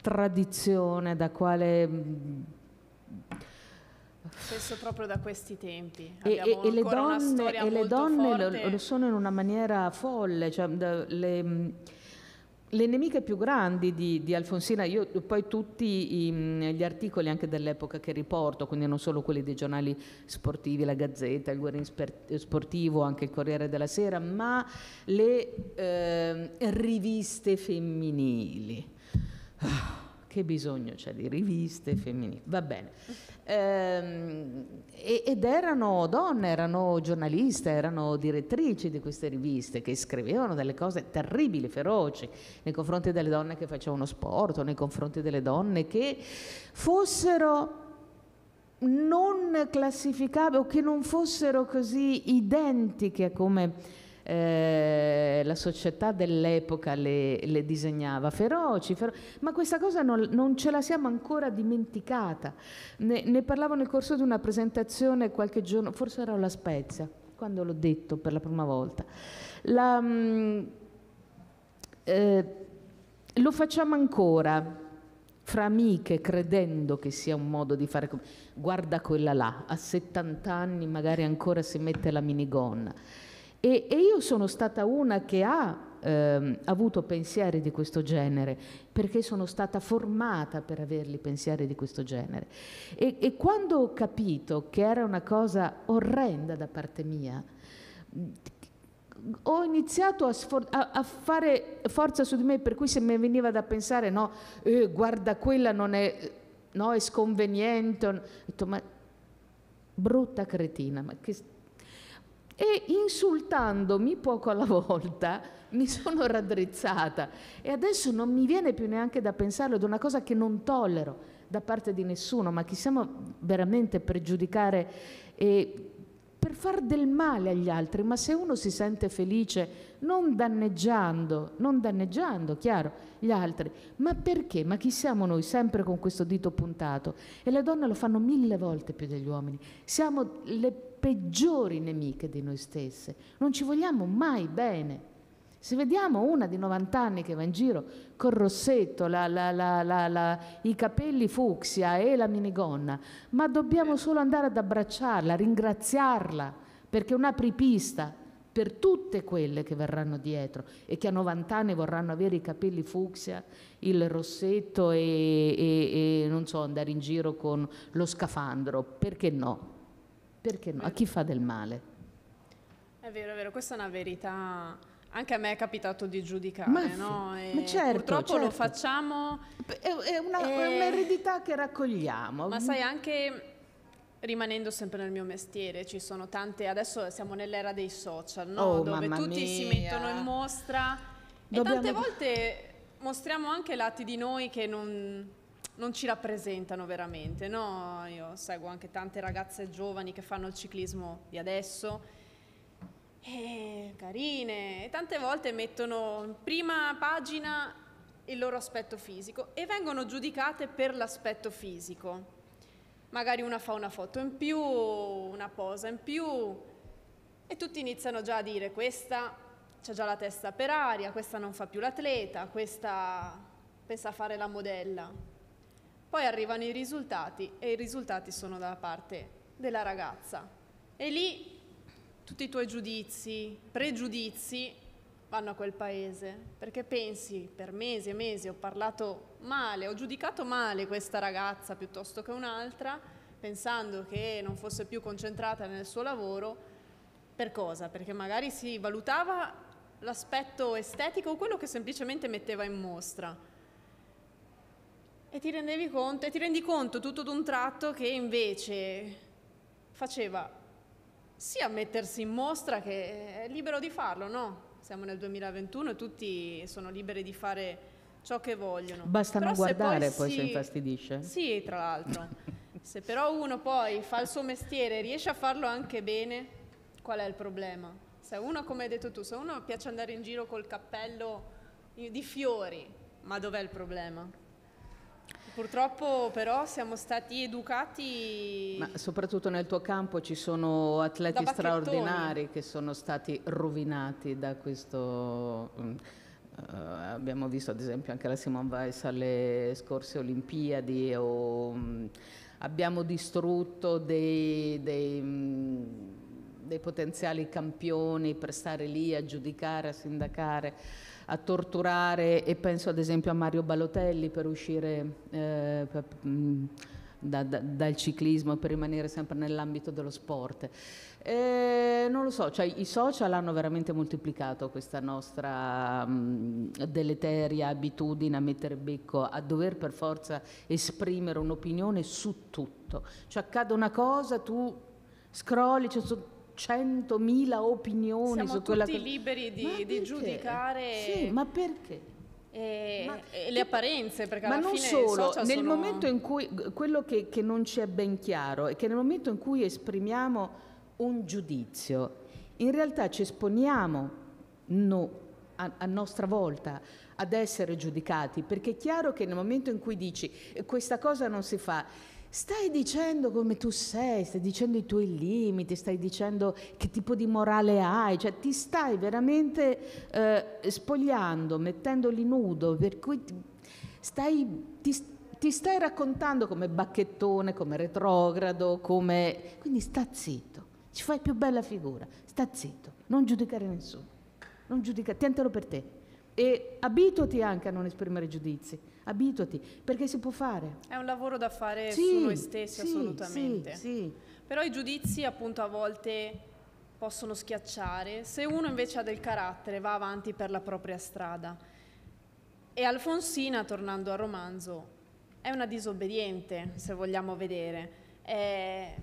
tradizione, da quale... Mm, Spesso proprio da questi tempi. E, e, e, le donne, e, le donne, lo, lo, sono in una maniera folle. Cioè, le, mm, le nemiche più grandi di, di Alfonsina, io poi tutti i, mm, gli articoli anche dell'epoca che riporto, quindi non solo quelli dei giornali sportivi, la Gazzetta, il Guerin Sportivo, anche il Corriere della Sera, ma le eh, riviste femminili. Ah che bisogno c'è di riviste femminili, va bene. Eh, ed erano donne, erano giornaliste, erano direttrici di queste riviste che scrivevano delle cose terribili, feroci nei confronti delle donne che facevano sport nei confronti delle donne che fossero non classificabili o che non fossero così identiche come eh, la società dell'epoca le, le disegnava, feroci, fero... ma questa cosa non, non, ce la siamo ancora dimenticata. Ne, ne, parlavo nel corso di una presentazione qualche giorno, forse era alla Spezia, quando l'ho detto per la prima volta. La, mm, eh, lo facciamo ancora fra amiche credendo che sia un modo di fare guarda quella là a 70 anni magari ancora si mette la minigonna e, e io sono stata una che ha ehm, avuto pensieri di questo genere, perché sono stata formata per averli pensieri di questo genere. E, e quando ho capito che era una cosa orrenda da parte mia, ho iniziato a, a, a, fare forza su di me, per cui se mi veniva da pensare, no, eh, guarda quella non è, no, è sconveniente, ho detto, ma brutta cretina, ma che e insultandomi poco alla volta mi sono raddrizzata e adesso non mi viene più neanche da pensarlo ed è una cosa che non tollero da parte di nessuno, ma chi siamo veramente per giudicare e per far del male agli altri, ma se uno si sente felice non danneggiando, non danneggiando, chiaro, gli altri, ma perché? Ma chi siamo noi sempre con questo dito puntato? E le donne lo fanno mille volte più degli uomini. Siamo le persone peggiori nemiche di noi stesse. Non ci vogliamo mai bene. Se vediamo una di 90 anni che va in giro col rossetto, la, la, la, i capelli fucsia e la minigonna, ma dobbiamo solo andare ad abbracciarla, ringraziarla, perché è un'apripista per tutte quelle che verranno dietro e che a 90 anni vorranno avere i capelli fucsia, il rossetto e, e, e non so, andare in giro con lo scafandro, perché no? Perché no? A chi fa del male? È vero, è vero, questa è una verità. Anche a me è capitato di giudicare, ma, no? certo, purtroppo certo. lo facciamo. È, è, una, e... è un'eredità che raccogliamo. Ma sai, anche rimanendo sempre nel mio mestiere, ci sono tante, adesso siamo nell'era dei social, no? oh, dove tutti mia. si mettono in mostra Dobbiamo... e tante volte mostriamo anche lati di noi che non, non ci rappresentano veramente. No? Io seguo anche tante ragazze giovani che fanno il ciclismo di adesso. E carine, e tante volte mettono in prima pagina il loro aspetto fisico e vengono giudicate per l'aspetto fisico. Magari una fa una foto in più, una posa in più e tutti iniziano già a dire questa ha già la testa per aria, questa non fa più l'atleta, questa pensa a fare la modella. Poi arrivano i risultati e i risultati sono dalla parte della ragazza. E lì tutti i tuoi giudizi, pregiudizi vanno a quel paese, perché pensi per mesi e mesi ho parlato male, ho giudicato male questa ragazza piuttosto che un'altra, pensando che non fosse più concentrata nel suo lavoro, per cosa? Perché magari si valutava l'aspetto estetico o quello che semplicemente metteva in mostra e ti rendevi conto, e ti rendi conto tutto d'un tratto che invece faceva sia mettersi in mostra che eh, è libero di farlo, no? Siamo nel 2021 e tutti sono liberi di fare ciò che vogliono. Basta non guardare poi, poi si, se infastidisce. Sì, tra l'altro. <laughs> se però uno poi fa il suo mestiere e riesce a farlo anche bene, qual è il problema? Se uno, come hai detto tu, se uno piace andare in giro col cappello di fiori, ma dov'è il problema? Purtroppo però siamo stati educati... Ma soprattutto nel tuo campo ci sono atleti straordinari che sono stati rovinati da questo... Uh, abbiamo visto ad esempio anche la Simone Weiss alle scorse Olimpiadi o, mm, abbiamo distrutto dei, dei, mm, dei potenziali campioni per stare lì a giudicare, a sindacare a torturare e penso ad esempio a Mario Balotelli per uscire eh, per, mh, mm, da, da, dal ciclismo per rimanere sempre nell'ambito dello sport. Eh, non lo so, cioè, i social hanno veramente moltiplicato questa nostra mh, mm, deleteria abitudine a mettere becco, a dover per forza esprimere un'opinione su tutto. Cioè accade una cosa, tu scrolli, cioè, 100.000 opinioni Siamo su quella cosa. Siamo tutti liberi di, di giudicare. Sì, ma perché? E, ma, e, le apparenze, perché ma non solo, nel sono... momento in cui quello che, che, non ci è ben chiaro è che nel momento in cui esprimiamo un giudizio, in realtà ci esponiamo no, a, a, nostra volta ad essere giudicati, perché è chiaro che nel momento in cui dici questa cosa non si fa, Stai dicendo come tu sei, stai dicendo i tuoi limiti, stai dicendo che tipo di morale hai, cioè ti stai veramente eh, spogliando, mettendoli nudo, per cui stai, ti, ti stai raccontando come bacchettone, come retrogrado, come... Quindi sta zitto, ci fai più bella figura, sta zitto, non giudicare nessuno, non giudicare, tientelo per te e abituati anche a non esprimere giudizi abituati, perché si può fare. È un lavoro da fare sì, su noi stessi sì, assolutamente. Sì, Però i giudizi appunto a volte possono schiacciare, se uno invece ha del carattere va avanti per la propria strada. E Alfonsina, tornando al romanzo, è una disobbediente, se vogliamo vedere, è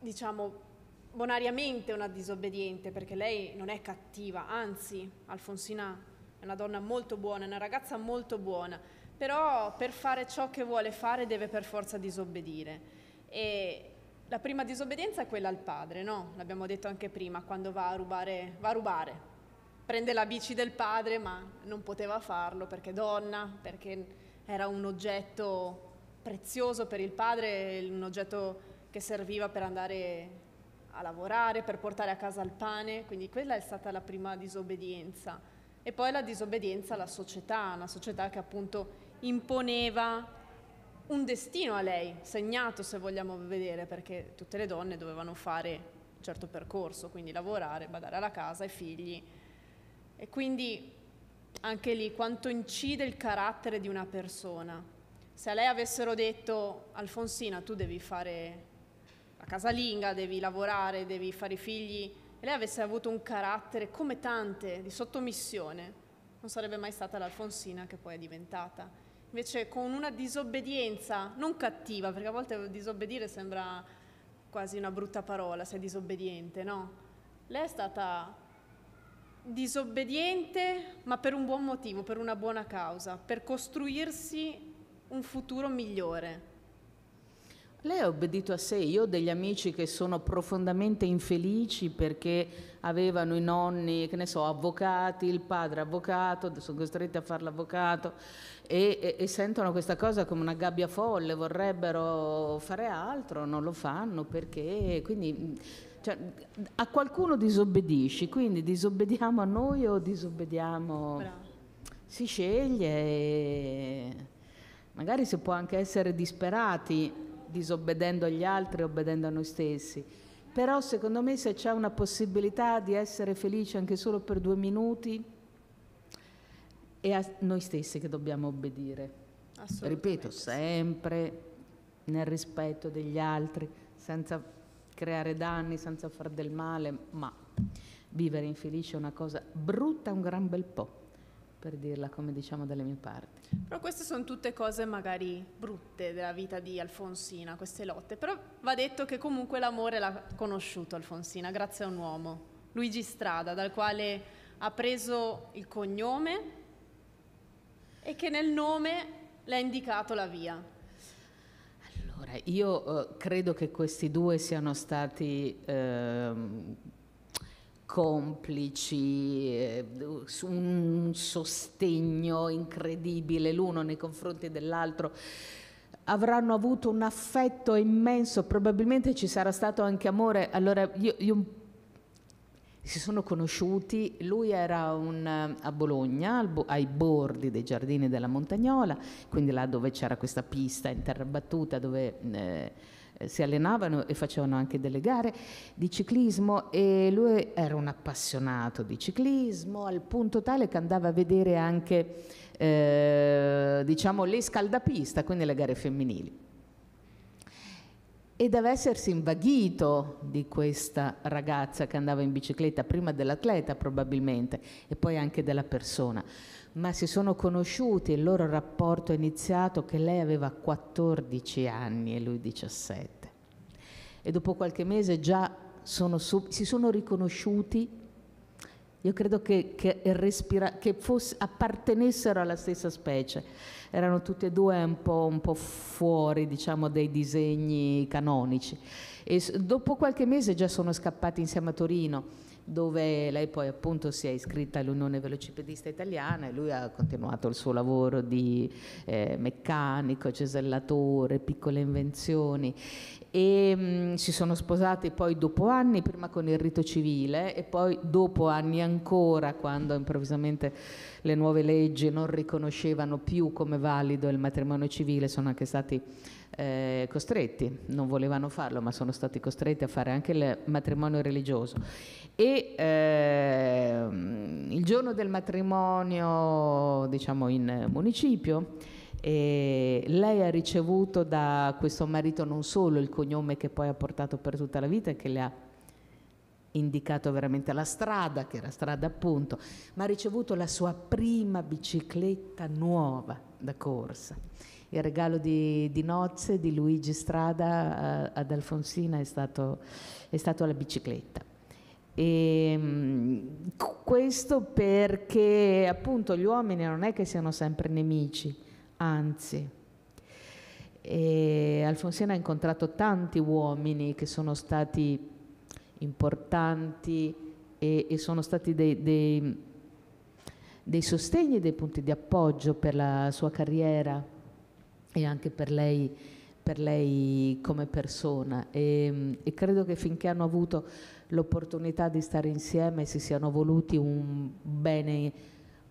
diciamo bonariamente una disobbediente perché lei non è cattiva, anzi Alfonsina è una donna molto buona, è una ragazza molto buona, però per fare ciò che vuole fare deve per forza disobbedire. E la prima disobbedienza è quella al padre, no? L'abbiamo detto anche prima, quando va a rubare, va a rubare. Prende la bici del padre, ma non poteva farlo perché donna, perché era un oggetto prezioso per il padre, un oggetto che serviva per andare a lavorare, per portare a casa il pane, quindi quella è stata la prima disobbedienza. E poi la disobbedienza alla società, una società che appunto imponeva un destino a lei, segnato se vogliamo vedere, perché tutte le donne dovevano fare un certo percorso, quindi lavorare, badare alla casa, ai figli. E quindi anche lì quanto incide il carattere di una persona. Se a lei avessero detto Alfonsina tu devi fare la casalinga, devi lavorare, devi fare i figli, e lei avesse avuto un carattere come tante di sottomissione, non sarebbe mai stata l'Alfonsina che poi è diventata. Invece con una disobbedienza non cattiva, perché a volte disobbedire sembra quasi una brutta parola, sei disobbediente, no? Lei è stata disobbediente, ma per un buon motivo, per una buona causa, per costruirsi un futuro migliore. Lei ha obbedito a sé, io ho degli amici che sono profondamente infelici perché avevano i nonni, che ne so, avvocati, il padre avvocato, sono costretti a fare l'avvocato e, e, e sentono questa cosa come una gabbia folle, vorrebbero fare altro, non lo fanno perché... Quindi, cioè, a qualcuno disobbedisci, quindi disobbediamo a noi o disobbediamo... Bravo. Si sceglie e magari si può anche essere disperati disobbedendo agli altri, obbedendo a noi stessi. Però secondo me se c'è una possibilità di essere felici anche solo per due minuti, è a noi stessi che dobbiamo obbedire. Ripeto, sempre nel rispetto degli altri, senza creare danni, senza far del male, ma vivere infelice è una cosa brutta un gran bel po' per dirla come diciamo dalle mie parti. Però queste sono tutte cose magari brutte della vita di Alfonsina, queste lotte, però va detto che comunque l'amore l'ha conosciuto Alfonsina grazie a un uomo, Luigi Strada, dal quale ha preso il cognome e che nel nome le ha indicato la via. Allora, io eh, credo che questi due siano stati... Eh, complici, eh, un sostegno incredibile l'uno nei confronti dell'altro avranno avuto un affetto immenso, probabilmente ci sarà stato anche amore. Allora, io, io, si sono conosciuti, lui era un, eh, a Bologna, ai bordi dei giardini della Montagnola, quindi là dove c'era questa pista in terra battuta, dove eh, si allenavano e facevano anche delle gare di ciclismo e lui era un appassionato di ciclismo al punto tale che andava a vedere anche eh, diciamo le scaldapista, quindi le gare femminili. E deve essersi invaghito di questa ragazza che andava in bicicletta, prima dell'atleta probabilmente, e poi anche della persona ma si sono conosciuti, il loro rapporto è iniziato che lei aveva 14 anni e lui 17. E dopo qualche mese già sono sub, si sono riconosciuti, io credo che, che, respira, che fosse, appartenessero alla stessa specie, erano tutti e due un po', un po fuori diciamo, dei disegni canonici e dopo qualche mese già sono scappati insieme a Torino, dove lei poi appunto si è iscritta all'Unione Velocipedista Italiana e lui ha continuato il suo lavoro di eh, meccanico, cesellatore, piccole invenzioni e mh, mm, si sono sposati poi dopo anni, prima con il rito civile e poi dopo anni ancora quando improvvisamente le nuove leggi non riconoscevano più come valido il matrimonio civile, sono anche stati eh, costretti, non volevano farlo ma sono stati costretti a fare anche il matrimonio religioso. E eh, il giorno del matrimonio, diciamo in municipio, e eh, lei ha ricevuto da questo marito non solo il cognome che poi ha portato per tutta la vita e che le ha indicato veramente la strada, che era strada appunto, ma ha ricevuto la sua prima bicicletta nuova da corsa il regalo di, di nozze di Luigi Strada eh, ad Alfonsina è stato, è stato la bicicletta. E, ehm, questo perché appunto gli uomini non è che siano sempre nemici, anzi. E Alfonsina ha incontrato tanti uomini che sono stati importanti e, e sono stati dei, dei, dei sostegni, dei punti di appoggio per la sua carriera e anche per lei, per lei come persona e, e, credo che finché hanno avuto l'opportunità di stare insieme si siano voluti un bene,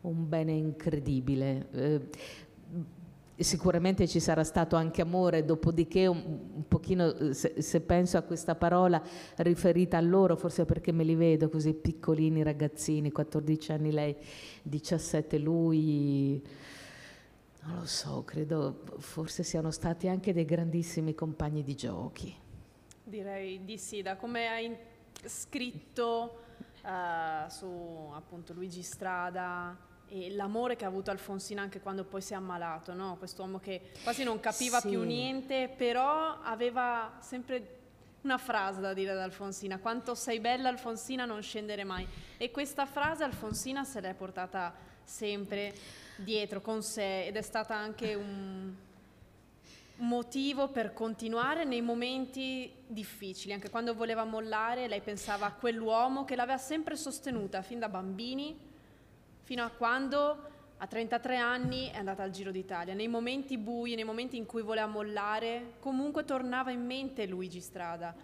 un bene incredibile. Eh, sicuramente ci sarà stato anche amore, dopodiché un, un pochino, eh, se, se, penso a questa parola riferita a loro, forse perché me li vedo così piccolini ragazzini, 14 anni lei, 17 lui non lo so, credo forse siano stati anche dei grandissimi compagni di giochi. Direi di sì, da come hai scritto uh, su appunto Luigi Strada e l'amore che ha avuto Alfonsina anche quando poi si è ammalato, no? quest'uomo che quasi non capiva sì. più niente, però aveva sempre una frase da dire ad Alfonsina, quanto sei bella Alfonsina non scendere mai. E questa frase Alfonsina se l'è portata sempre dietro con sé ed è stata anche un motivo per continuare nei momenti difficili, anche quando voleva mollare lei pensava a quell'uomo che l'aveva sempre sostenuta fin da bambini, fino a quando a 33 anni è andata al Giro d'Italia. Nei momenti bui, nei momenti in cui voleva mollare, comunque tornava in mente Luigi Strada.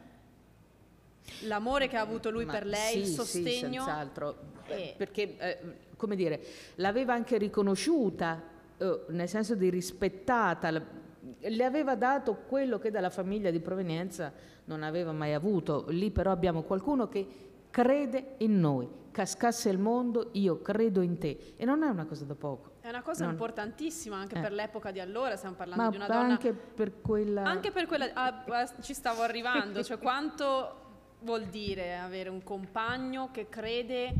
L'amore che ha avuto lui Ma per lei, sì, il sostegno. Sì, senz'altro. E... Eh. Perché, eh, come dire, l'aveva anche riconosciuta, eh, nel senso di rispettata, le aveva dato quello che dalla famiglia di provenienza non aveva mai avuto. Lì però abbiamo qualcuno che crede in noi, cascasse il mondo, io credo in te. E non è una cosa da poco. È una cosa non... importantissima anche eh. per l'epoca di allora, stiamo parlando Ma di una donna... anche per quella... Anche per quella... Ah, ah ci stavo arrivando, cioè <laughs> quanto vuol dire avere un compagno che crede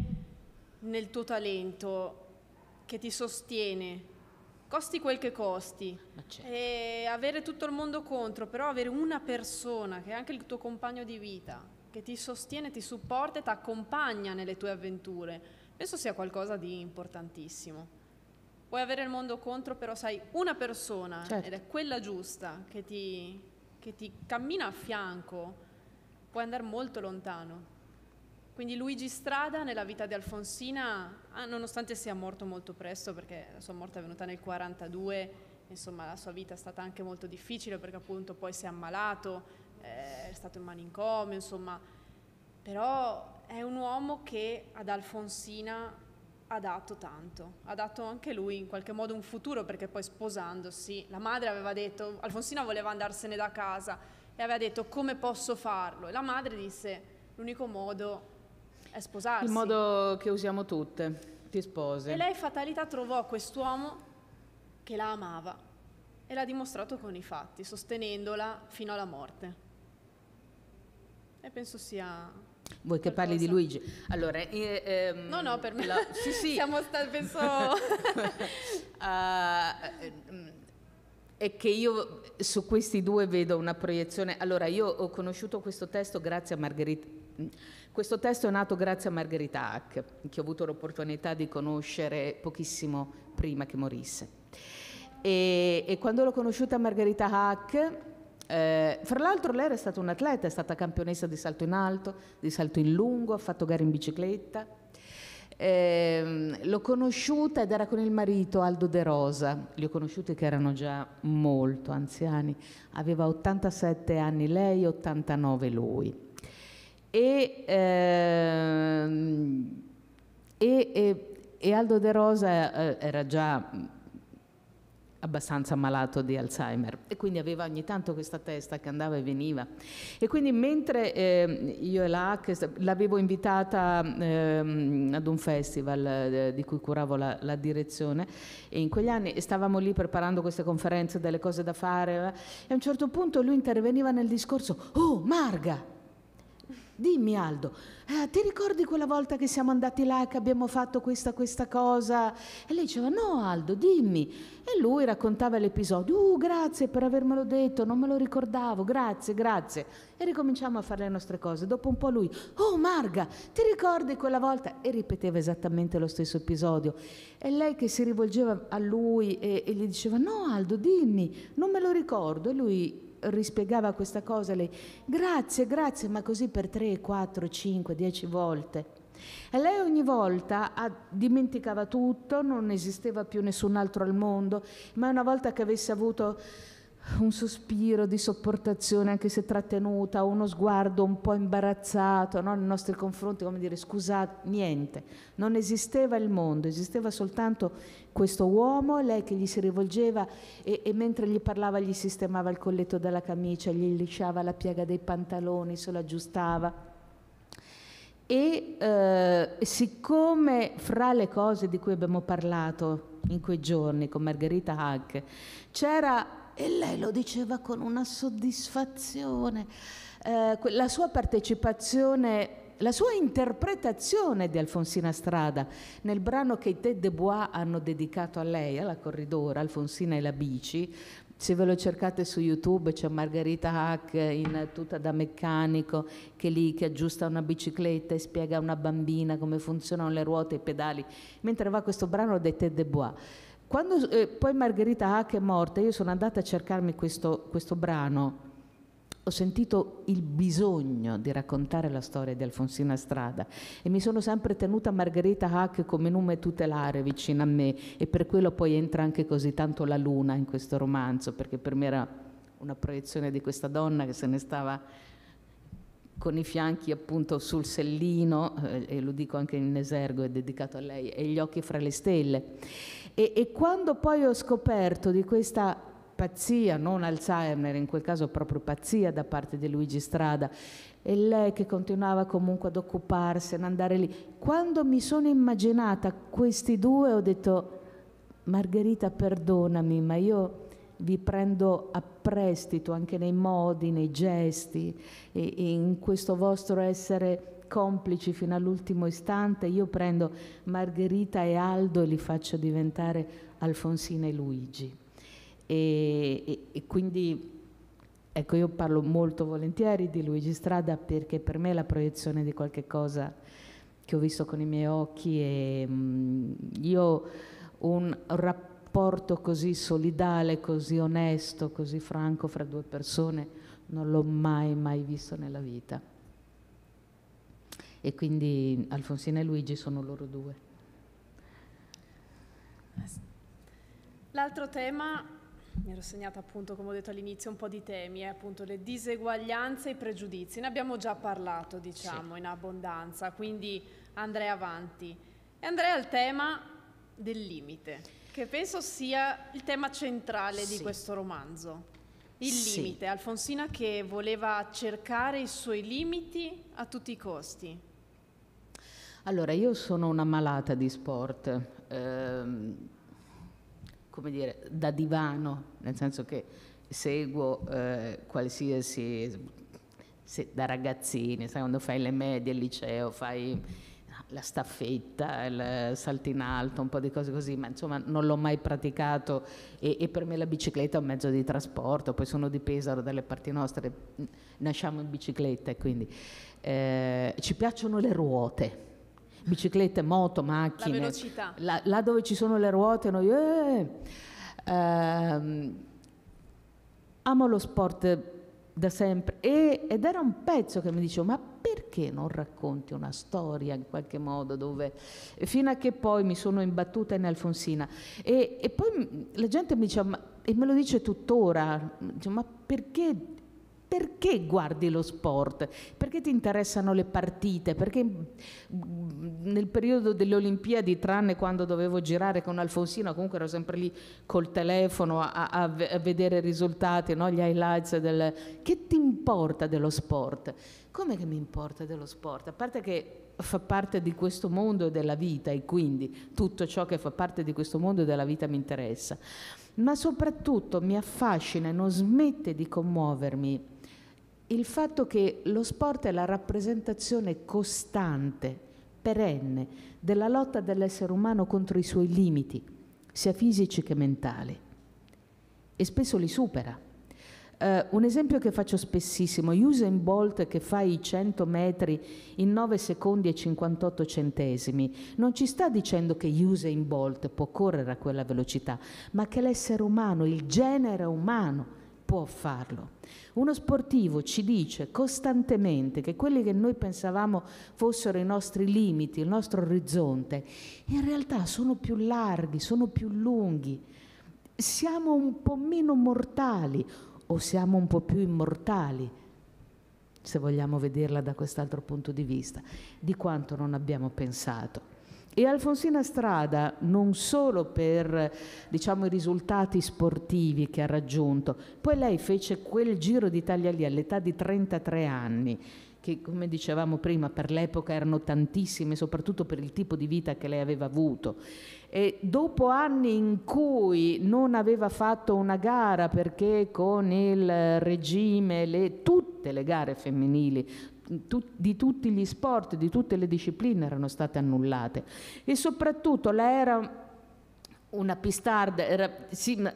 nel tuo talento, che ti sostiene, costi quel che costi, certo. e avere tutto il mondo contro, però avere una persona che è anche il tuo compagno di vita, che ti sostiene, ti supporta e ti accompagna nelle tue avventure. Penso sia qualcosa di importantissimo. Puoi avere il mondo contro, però sai, una persona, certo. ed è quella giusta, che ti, che ti cammina a fianco, puoi andare molto lontano. Quindi Luigi Strada nella vita di Alfonsina, ah, nonostante sia morto molto presto, perché la sua morte è venuta nel 1942, insomma la sua vita è stata anche molto difficile perché appunto poi si è ammalato, è stato in manicomio, insomma, però è un uomo che ad Alfonsina ha dato tanto, ha dato anche lui in qualche modo un futuro perché poi sposandosi, la madre aveva detto, Alfonsina voleva andarsene da casa e aveva detto come posso farlo e la madre disse l'unico modo è sposarsi. Il modo che usiamo tutte, ti spose. E lei fatalità trovò quest'uomo che la amava e l'ha dimostrato con i fatti, sostenendola fino alla morte. E penso sia Vuoi che parli di Luigi. Allora, eh, ehm, no, no, per me la, <laughs> sì, sì. siamo stati, penso... uh, <laughs> è che io su questi due vedo una proiezione. Allora, io ho conosciuto questo testo grazie a Margherita... Questo testo è nato grazie a Margherita Hack, che ho avuto l'opportunità di conoscere pochissimo prima che morisse. E, e quando l'ho conosciuta Margherita Hack eh, fra l'altro lei era stata un'atleta, è stata campionessa di salto in alto, di salto in lungo, ha fatto gare in bicicletta. Eh, l'ho conosciuta ed era con il marito Aldo De Rosa, li ho conosciuti che erano già molto anziani, aveva 87 anni lei, 89 lui. E, eh, e, e, e Aldo De Rosa eh, era già abbastanza malato di Alzheimer e quindi aveva ogni tanto questa testa che andava e veniva. E quindi mentre eh, io e la l'avevo invitata eh, ad un festival eh, di cui curavo la, la, direzione e in quegli anni stavamo lì preparando queste conferenze delle cose da fare eh, e a un certo punto lui interveniva nel discorso, oh Marga! Dimmi Aldo, eh, ti ricordi quella volta che siamo andati là e che abbiamo fatto questa, questa cosa? E lei diceva, no Aldo, dimmi. E lui raccontava l'episodio, uh grazie per avermelo detto, non me lo ricordavo, grazie, grazie. E ricominciamo a fare le nostre cose. Dopo un po' lui, oh Marga, ti ricordi quella volta? E ripeteva esattamente lo stesso episodio. E lei che si rivolgeva a lui e, e gli diceva, no Aldo, dimmi, non me lo ricordo. E lui rispiegava questa cosa, lei, grazie, grazie, ma così per 3, 4, 5, 10 volte. E lei ogni volta ah, dimenticava tutto, non esisteva più nessun altro al mondo, ma una volta che avesse avuto un sospiro di sopportazione, anche se trattenuta, uno sguardo un po' imbarazzato no? nei nostri confronti, come dire scusate, niente. Non esisteva il mondo, esisteva soltanto questo uomo, lei che gli si rivolgeva e, e mentre gli parlava gli sistemava il colletto della camicia, gli lisciava la piega dei pantaloni, se lo aggiustava. E eh, siccome fra le cose di cui abbiamo parlato in quei giorni con Margherita Hack c'era e lei lo diceva con una soddisfazione. Eh, la sua partecipazione la sua interpretazione di Alfonsina Strada nel brano che i Ted de Bois hanno dedicato a lei, alla corridora, Alfonsina e la bici. Se ve lo cercate su YouTube c'è Margherita Hack in tutta da meccanico che lì che aggiusta una bicicletta e spiega a una bambina come funzionano le ruote e i pedali, mentre va questo brano dei Ted de Bois. Quando eh, poi Margherita Hack è morta, io sono andata a cercarmi questo, questo brano, ho sentito il bisogno di raccontare la storia di Alfonsina Strada e mi sono sempre tenuta Margherita Hack come nome tutelare vicino a me e per quello poi entra anche così tanto la luna in questo romanzo, perché per me era una proiezione di questa donna che se ne stava con i fianchi appunto sul sellino, eh, e lo dico anche in esergo, è dedicato a lei, e gli occhi fra le stelle. E, e quando poi ho scoperto di questa pazzia, non Alzheimer, in quel caso proprio pazzia da parte di Luigi Strada, e lei che continuava comunque ad occuparsene, ad andare lì. Quando mi sono immaginata questi due ho detto, Margherita perdonami, ma io vi prendo a prestito anche nei modi, nei gesti, in questo vostro essere complici fino all'ultimo istante, io prendo Margherita e Aldo e li faccio diventare Alfonsina e Luigi. E, e, e quindi ecco, io parlo molto volentieri di Luigi Strada perché per me è la proiezione di qualche cosa che ho visto con i miei occhi e mh, mm, io un rapporto così solidale, così onesto, così franco fra due persone non l'ho mai mai visto nella vita e quindi Alfonsina e Luigi sono loro due. L'altro tema, mi ero segnata appunto come ho detto all'inizio un po' di temi, è appunto le diseguaglianze e i pregiudizi, ne abbiamo già parlato diciamo sì. in abbondanza, quindi andrei avanti. E andrei al tema del limite, che penso sia il tema centrale sì. di questo romanzo. Il sì. limite, Alfonsina che voleva cercare i suoi limiti a tutti i costi. Allora, io sono una malata di sport, ehm, come dire, da divano, nel senso che seguo eh, qualsiasi, se, da ragazzini, sai, quando fai le medie, il liceo, fai la staffetta, il salto in alto, un po' di cose così, ma insomma non l'ho mai praticato e, e, per me la bicicletta è un mezzo di trasporto, poi sono di Pesaro, dalle parti nostre, nasciamo in bicicletta e quindi eh, ci piacciono le ruote, biciclette, moto, macchine. La velocità. La, là dove ci sono le ruote, noi... Eh, ehm, amo lo sport da sempre e, ed era un pezzo che mi dicevo ma perché non racconti una storia in qualche modo dove fino a che poi mi sono imbattuta in Alfonsina e, e poi la gente mi diceva ma, e me lo dice tuttora dice, ma perché perché guardi lo sport? Perché ti interessano le partite? Perché mm, nel periodo delle Olimpiadi, tranne quando dovevo girare con Alfonsino, comunque ero sempre lì col telefono a, a, a vedere i risultati, no? gli highlights. Del... Che ti importa dello sport? Come che mi importa dello sport? A parte che fa parte di questo mondo e della vita e quindi tutto ciò che fa parte di questo mondo e della vita mi interessa, ma soprattutto mi affascina e non smette di commuovermi il fatto che lo sport è la rappresentazione costante, perenne, della lotta dell'essere umano contro i suoi limiti, sia fisici che mentali, e spesso li supera. Uh, un esempio che faccio spessissimo, Usain Bolt che fa i 100 metri in 9 secondi e 58 centesimi, non ci sta dicendo che Usain Bolt può correre a quella velocità, ma che l'essere umano, il genere umano, può farlo. Uno sportivo ci dice costantemente che quelli che noi pensavamo fossero i nostri limiti, il nostro orizzonte, in realtà sono più larghi, sono più lunghi. Siamo un po' meno mortali o siamo un po' più immortali, se vogliamo vederla da quest'altro punto di vista, di quanto non abbiamo pensato. E Alfonsina Strada non solo per diciamo, i risultati sportivi che ha raggiunto, poi lei fece quel giro d'Italia lì all'età di 33 anni, che come dicevamo prima per l'epoca erano tantissime, soprattutto per il tipo di vita che lei aveva avuto. E dopo anni in cui non aveva fatto una gara perché con il regime, le, tutte le gare femminili, di tutti gli sport, di tutte le discipline erano state annullate e soprattutto la era una pistarda, era, sì,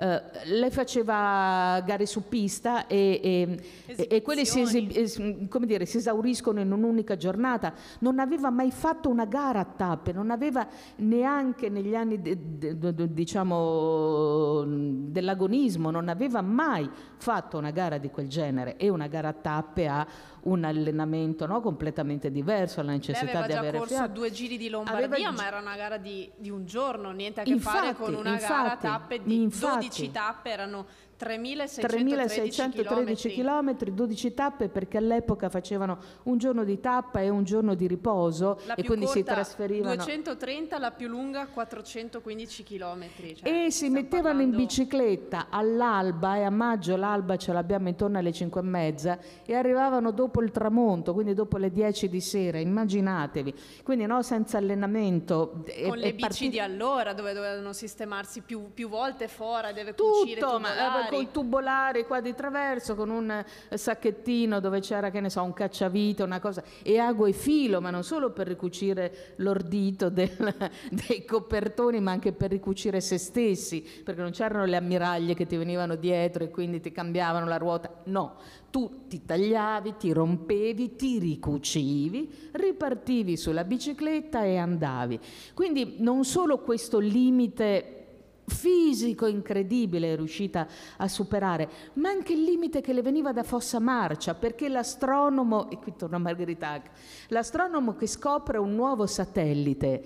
eh, lei faceva gare su pista e, e, e quelle si, esib- dire, si, esauriscono in un'unica giornata. Non aveva mai fatto una gara a tappe, non aveva neanche negli anni de, de, de, diciamo, dell'agonismo, non aveva mai fatto una gara di quel genere e una gara a tappe a un allenamento no, completamente diverso, la necessità di avere corso fiato. due giri di Lombardia, aveva... ma era una gara di, di un giorno, niente a che infatti, fare con una infatti, gara tappe di infatti, 12 tappe, erano 3.613 km, 12 tappe perché all'epoca facevano un giorno di tappa e un giorno di riposo la e quindi corta, si trasferivano 230, la più lunga 415 km. Cioè e si mettevano parlando... in bicicletta all'alba e a maggio l'alba ce l'abbiamo intorno alle 5 e mezza e arrivavano dopo il tramonto, quindi dopo le 10 di sera, immaginatevi. Quindi no, senza allenamento. Con e, le bici partito... di allora dove dovevano sistemarsi più, più volte fuori, deve tutto, tutto. Ma, col tubolare qua di traverso, con un eh, sacchettino dove c'era, che ne so, un cacciavite, una cosa, e ago e filo, ma non solo per ricucire l'ordito <laughs> del, dei copertoni, ma anche per ricucire se stessi, perché non c'erano le ammiraglie che ti venivano dietro e quindi ti cambiavano la ruota, no, tu ti tagliavi, ti rompevi, ti ricucivi, ripartivi sulla bicicletta e andavi. Quindi non solo questo limite fisico incredibile è riuscita a superare, ma anche il limite che le veniva da fossa marcia, perché l'astronomo, e qui torna Margherita l'astronomo che scopre un nuovo satellite,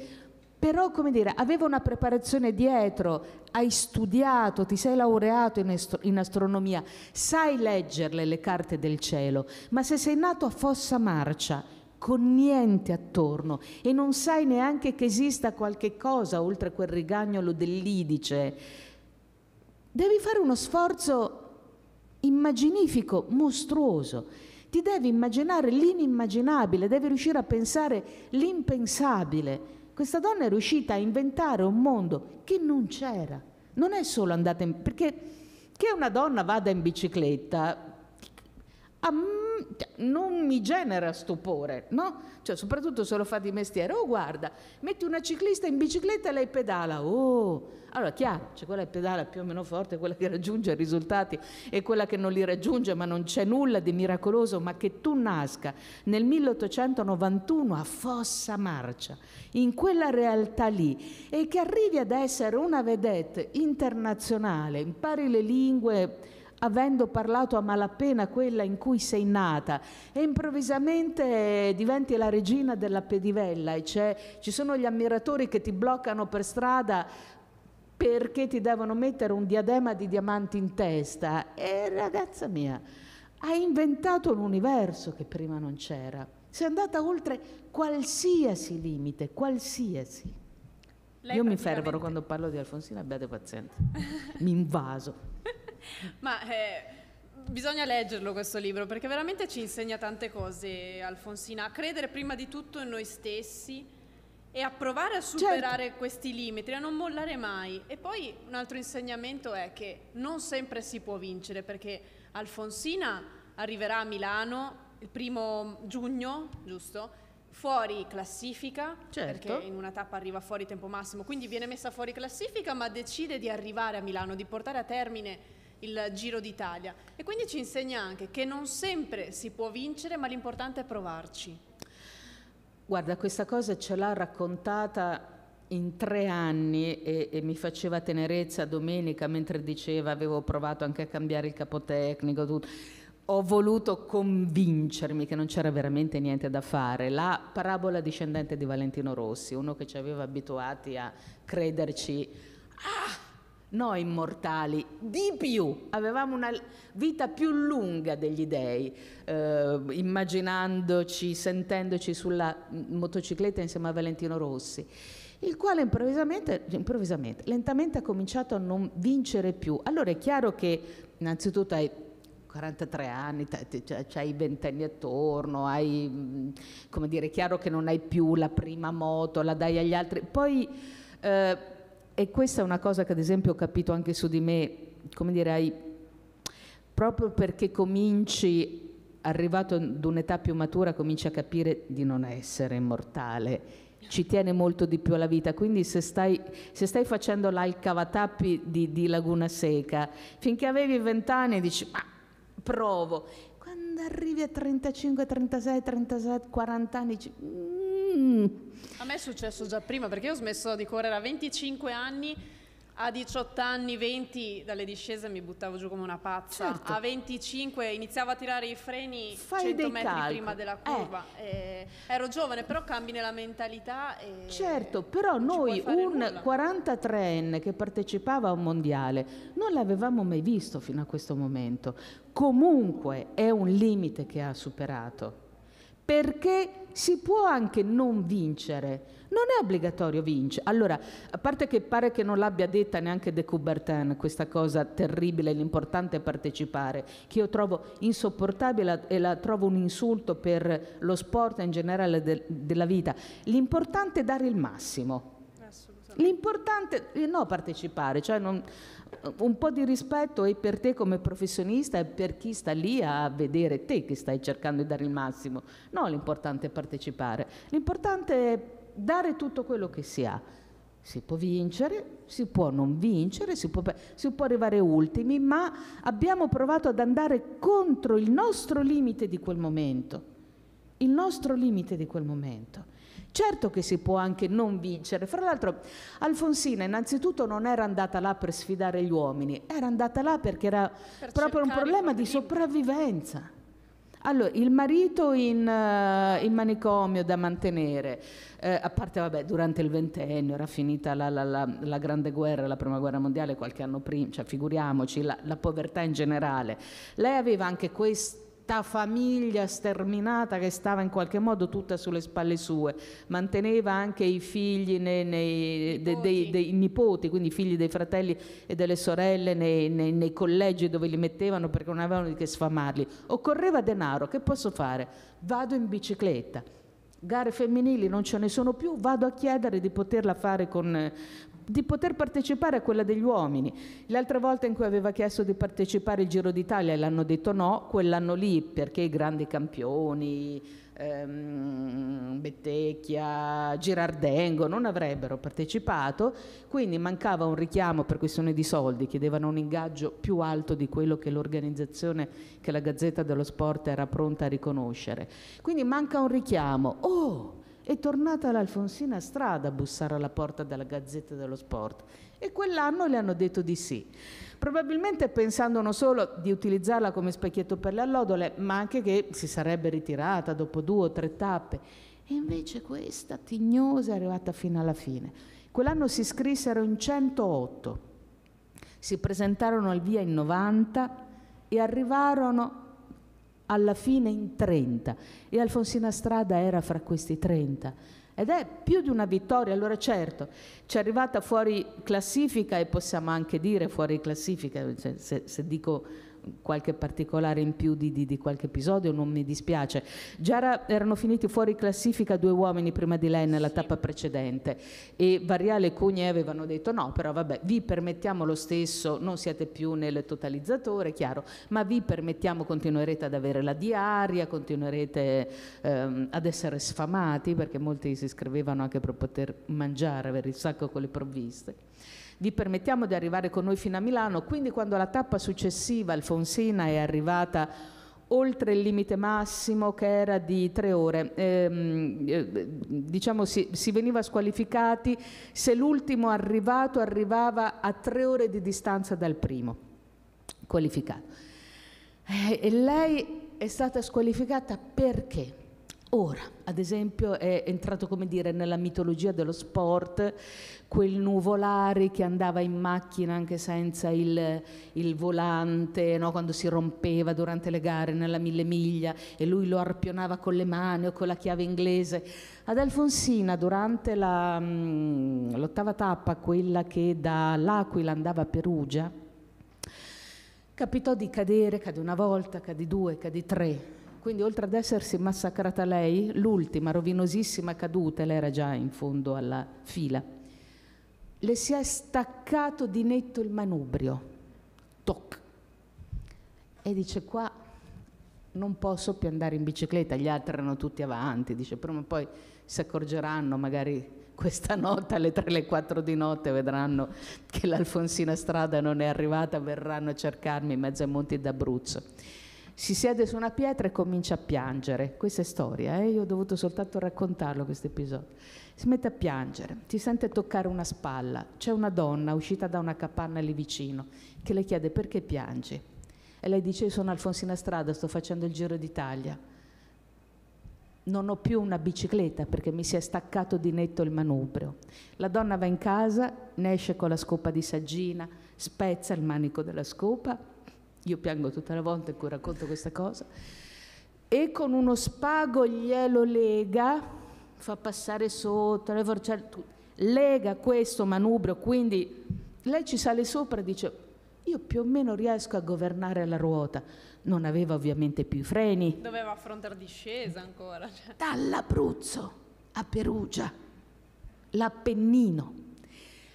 però come dire, aveva una preparazione dietro, hai studiato, ti sei laureato in, astro- in, astronomia, sai leggerle le carte del cielo, ma se sei nato a fossa marcia, con niente attorno e non sai neanche che esista qualche cosa oltre a quel rigagnolo dell'idice. Devi fare uno sforzo immaginifico, mostruoso. Ti devi immaginare l'inimmaginabile, devi riuscire a pensare l'impensabile. Questa donna è riuscita a inventare un mondo che non c'era. Non è solo andata in... perché che una donna vada in bicicletta cioè, non mi genera stupore, no? Cioè, soprattutto se lo fa di mestiere. Oh, guarda, metti una ciclista in bicicletta e lei pedala. Oh, allora chiaro, c'è cioè quella che pedala più o meno forte, quella che raggiunge i risultati e quella che non li raggiunge, ma non c'è nulla di miracoloso. Ma che tu nasca nel 1891 a Fossa Marcia, in quella realtà lì, e che arrivi ad essere una vedette internazionale, impari le lingue avendo parlato a malapena quella in cui sei nata e improvvisamente eh, diventi la regina della pedivella e cioè ci sono gli ammiratori che ti bloccano per strada perché ti devono mettere un diadema di diamanti in testa. E ragazza mia, hai inventato l'universo che prima non c'era. Sei andata oltre qualsiasi limite, qualsiasi. Lei Io praticamente... mi fervoro quando parlo di Alfonsina, abbiate pazienza. mi invaso. Ma eh, bisogna leggerlo questo libro perché veramente ci insegna tante cose, Alfonsina, a credere prima di tutto in noi stessi e a provare a certo. superare certo. questi limiti, a non mollare mai. E poi un altro insegnamento è che non sempre si può vincere perché Alfonsina arriverà a Milano il primo giugno, giusto? Fuori classifica, certo. perché in una tappa arriva fuori tempo massimo, quindi viene messa fuori classifica, ma decide di arrivare a Milano, di portare a termine il Giro d'Italia e quindi ci insegna anche che non sempre si può vincere ma l'importante è provarci. Guarda, questa cosa ce l'ha raccontata in tre anni e, e, mi faceva tenerezza domenica mentre diceva avevo provato anche a cambiare il capotecnico, tutto. ho voluto convincermi che non c'era veramente niente da fare. La parabola discendente di Valentino Rossi, uno che ci aveva abituati a crederci. Ah, noi immortali, di più, avevamo una vita più lunga degli dei, eh, immaginandoci, sentendoci sulla motocicletta insieme a Valentino Rossi, il quale improvvisamente, improvvisamente lentamente ha cominciato a non vincere più. Allora è chiaro che innanzitutto hai 43 anni, cioè, hai i ventenni attorno, hai, mm, come dire, è chiaro che non hai più la prima moto, la dai agli altri, poi... Eh, e questa è una cosa che ad esempio ho capito anche su di me, come direi, proprio perché cominci, arrivato ad un'età più matura, cominci a capire di non essere immortale ci tiene molto di più alla vita. Quindi se stai, se stai facendo l'alcavatappi di, di, Laguna Seca, finché avevi 20 anni dici, ma provo. Quando arrivi a 35, 36, 37, 40 anni dici... Mm, a me è successo già prima perché io ho smesso di correre a 25 anni a 18 anni, 20 dalle discese mi buttavo giù come una pazza. Certo. A 25 iniziavo a tirare i freni Fai 100 metri calco. prima della eh. curva. Eh. ero giovane, però cambi nella mentalità. certo, però noi un 43enne che partecipava a un mondiale non l'avevamo mai visto fino a questo momento. Comunque è un limite che ha superato perché si può anche non vincere. Non è obbligatorio vincere. Allora, a parte che pare che non l'abbia detta neanche De Coubertin, questa cosa terribile, l'importante è partecipare, che io trovo insopportabile e la trovo un insulto per lo sport in generale de- della vita. L'importante è dare il massimo. L'importante è no partecipare, cioè non, un po' di rispetto è per te come professionista e per chi sta lì a vedere te che stai cercando di dare il massimo. No, l'importante è partecipare. L'importante è dare tutto quello che si ha. Si può vincere, si può non vincere, si può, si può arrivare ultimi, ma abbiamo provato ad andare contro il nostro limite di quel momento. Il nostro limite di quel momento. Certo che si può anche non vincere. Fra l'altro Alfonsina innanzitutto non era andata là per sfidare gli uomini, era andata là perché era per proprio un problema di sopravvivenza. Allora, il marito in, uh, in manicomio da mantenere, eh, a parte, vabbè, durante il ventennio era finita la, la, la, la, Grande Guerra, la Prima Guerra Mondiale qualche anno prima, cioè figuriamoci, la povertà in generale. Lei aveva anche questo sta famiglia sterminata che stava in qualche modo tutta sulle spalle sue, manteneva anche i figli, nei, nei, Dei, dei, dei, nipoti, quindi i figli dei fratelli e delle sorelle nei, nei collegi dove li mettevano perché non avevano di che sfamarli. Occorreva denaro, che posso fare? Vado in bicicletta gare femminili non ce ne sono più, vado a chiedere di poterla fare con, di poter partecipare a quella degli uomini. L'altra volta in cui aveva chiesto di partecipare al Giro d'Italia l'hanno detto no, quell'anno lì perché i grandi campioni, ehm, Bettecchia, Girardengo non avrebbero partecipato, quindi mancava un richiamo per questione di soldi, chiedevano un ingaggio più alto di quello che l'organizzazione, che la Gazzetta dello Sport era pronta a riconoscere. Quindi manca un richiamo. Oh! È tornata l'Alfonsina Strada a bussare alla porta della Gazzetta dello Sport e quell'anno le hanno detto di sì. Probabilmente pensando non solo di utilizzarla come specchietto per le allodole, ma anche che si sarebbe ritirata dopo due o tre tappe. E invece questa tignosa è arrivata fino alla fine. Quell'anno si iscrissero in 108, si presentarono al via in 90 e arrivarono alla fine in 30 e Alfonsina Strada era fra questi 30 ed è più di una vittoria, allora certo, ci è arrivata fuori classifica e possiamo anche dire fuori classifica, cioè, se, se dico qualche particolare in più di, di, di qualche episodio, non mi dispiace. Giara erano finiti fuori classifica due uomini prima di lei nella sì. tappa precedente e Variale e Cugne avevano detto no, però vabbè, vi permettiamo lo stesso, non siete più nel totalizzatore, chiaro, ma vi permettiamo, continuerete ad avere la diaria, continuerete ehm, ad essere sfamati, perché molti si iscrivevano anche per poter mangiare, avere il sacco con le provviste vi permettiamo di arrivare con noi fino a Milano, quindi quando la tappa successiva, Alfonsina, è arrivata oltre il limite massimo che era di tre ore. Ehm, eh, diciamo si, si, veniva squalificati se l'ultimo arrivato arrivava a tre ore di distanza dal primo qualificato. Eh, e lei è stata squalificata perché? Ora, ad esempio, è entrato come dire nella mitologia dello sport quel nuvolare che andava in macchina anche senza il, il volante, no? quando si rompeva durante le gare nella mille miglia e lui lo arpionava con le mani o con la chiave inglese. Ad Alfonsina, durante la, mh, mm, l'ottava tappa, quella che dall'Aquila andava a Perugia, capitò di cadere, cadde una volta, cadde due, cadde tre quindi oltre ad essersi massacrata lei, l'ultima rovinosissima caduta, lei era già in fondo alla fila, le si è staccato di netto il manubrio. Toc. E dice qua non posso più andare in bicicletta, gli altri erano tutti avanti, dice prima o poi si accorgeranno magari questa notte alle 3 alle 4 di notte vedranno che l'Alfonsina strada non è arrivata, verranno a cercarmi in mezzo ai monti d'Abruzzo si siede su una pietra e comincia a piangere. Questa è storia, eh? io ho dovuto soltanto raccontarlo questo episodio. Si mette a piangere, si sente toccare una spalla, c'è una donna uscita da una capanna lì vicino che le chiede perché piangi. E lei dice sono Alfonsina Strada, sto facendo il giro d'Italia. Non ho più una bicicletta perché mi si è staccato di netto il manubrio. La donna va in casa, ne esce con la scopa di saggina, spezza il manico della scopa io piango tutta la volta in cui racconto questa cosa, e con uno spago glielo lega, fa passare sotto, le cioè, lega questo manubrio, quindi lei ci sale sopra e dice io più o meno riesco a governare la ruota, non aveva ovviamente più i freni. Doveva affrontare discesa ancora. Cioè. Dall'Abruzzo a Perugia, l'Appennino,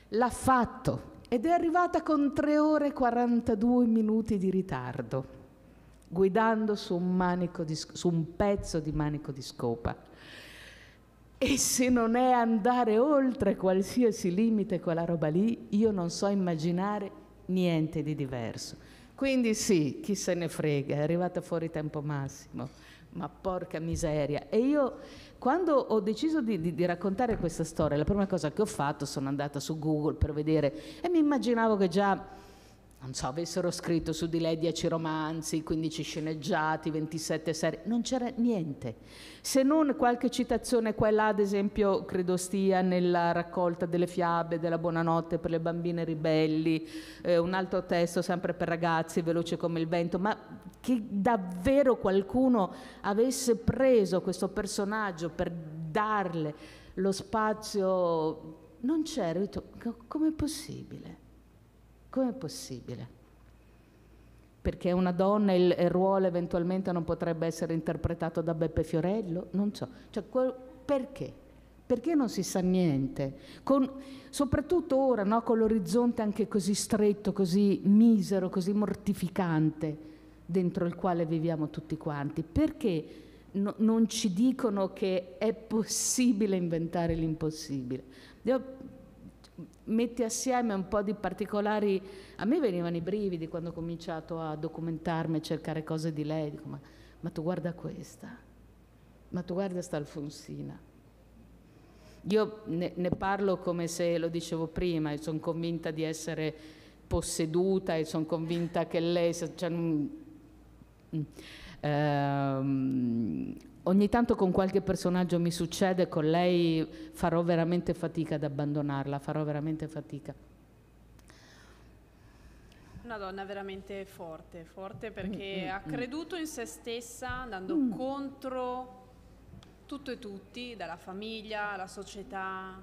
l'ha fatto, ed è arrivata con 3 ore e 42 minuti di ritardo, guidando su un, di, su un pezzo di manico di scopa. E se non è andare oltre qualsiasi limite quella roba lì, io non so immaginare niente di diverso. Quindi sì, chi se ne frega, è arrivata fuori tempo massimo ma porca miseria. E io quando ho deciso di, di, di, raccontare questa storia, la prima cosa che ho fatto sono andata su Google per vedere e mi immaginavo che già non so, avessero scritto su di lei 10 romanzi, 15 sceneggiati, 27 serie, non c'era niente, se non qualche citazione qua e là, ad esempio, credo stia nella raccolta delle fiabe della Buonanotte per le bambine ribelli, eh, un altro testo sempre per ragazzi, veloce come il vento, ma che davvero qualcuno avesse preso questo personaggio per darle lo spazio, non c'era, come è possibile? Com'è possibile? Perché una donna il, il ruolo eventualmente non potrebbe essere interpretato da Beppe Fiorello? Non so. Cioè, quel, perché? Perché non si sa niente? Con, soprattutto ora, no, con l'orizzonte anche così stretto, così misero, così mortificante dentro il quale viviamo tutti quanti. Perché no, non ci dicono che è possibile inventare l'impossibile? Io metti assieme un po' di particolari, a me venivano i brividi quando ho cominciato a documentarmi, a cercare cose di lei, dico ma, ma tu guarda questa, ma tu guarda sta Alfonsina. Io ne, ne parlo come se lo dicevo prima, sono convinta di essere posseduta e sono convinta che lei... Cioè, um, ogni tanto con qualche personaggio mi succede, con lei farò veramente fatica ad abbandonarla, farò veramente fatica. Una donna veramente forte, forte mm, perché mm, ha mm, creduto in se stessa andando mm. contro tutto e tutti, dalla famiglia alla società,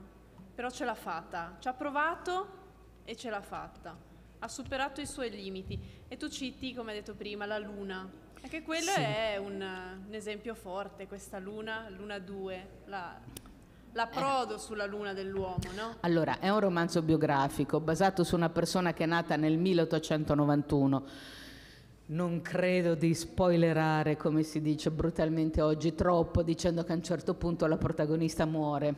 però ce l'ha fatta, ci ha provato e ce l'ha fatta, ha superato i suoi limiti e tu citi, come hai detto prima, la luna anche quello sì. è un, un, esempio forte, questa luna, luna 2, la, la prodo eh. sulla luna dell'uomo, no? Allora, è un romanzo biografico basato su una persona che è nata nel 1891. Non credo di spoilerare, come si dice brutalmente oggi, troppo, dicendo che a un certo punto la protagonista muore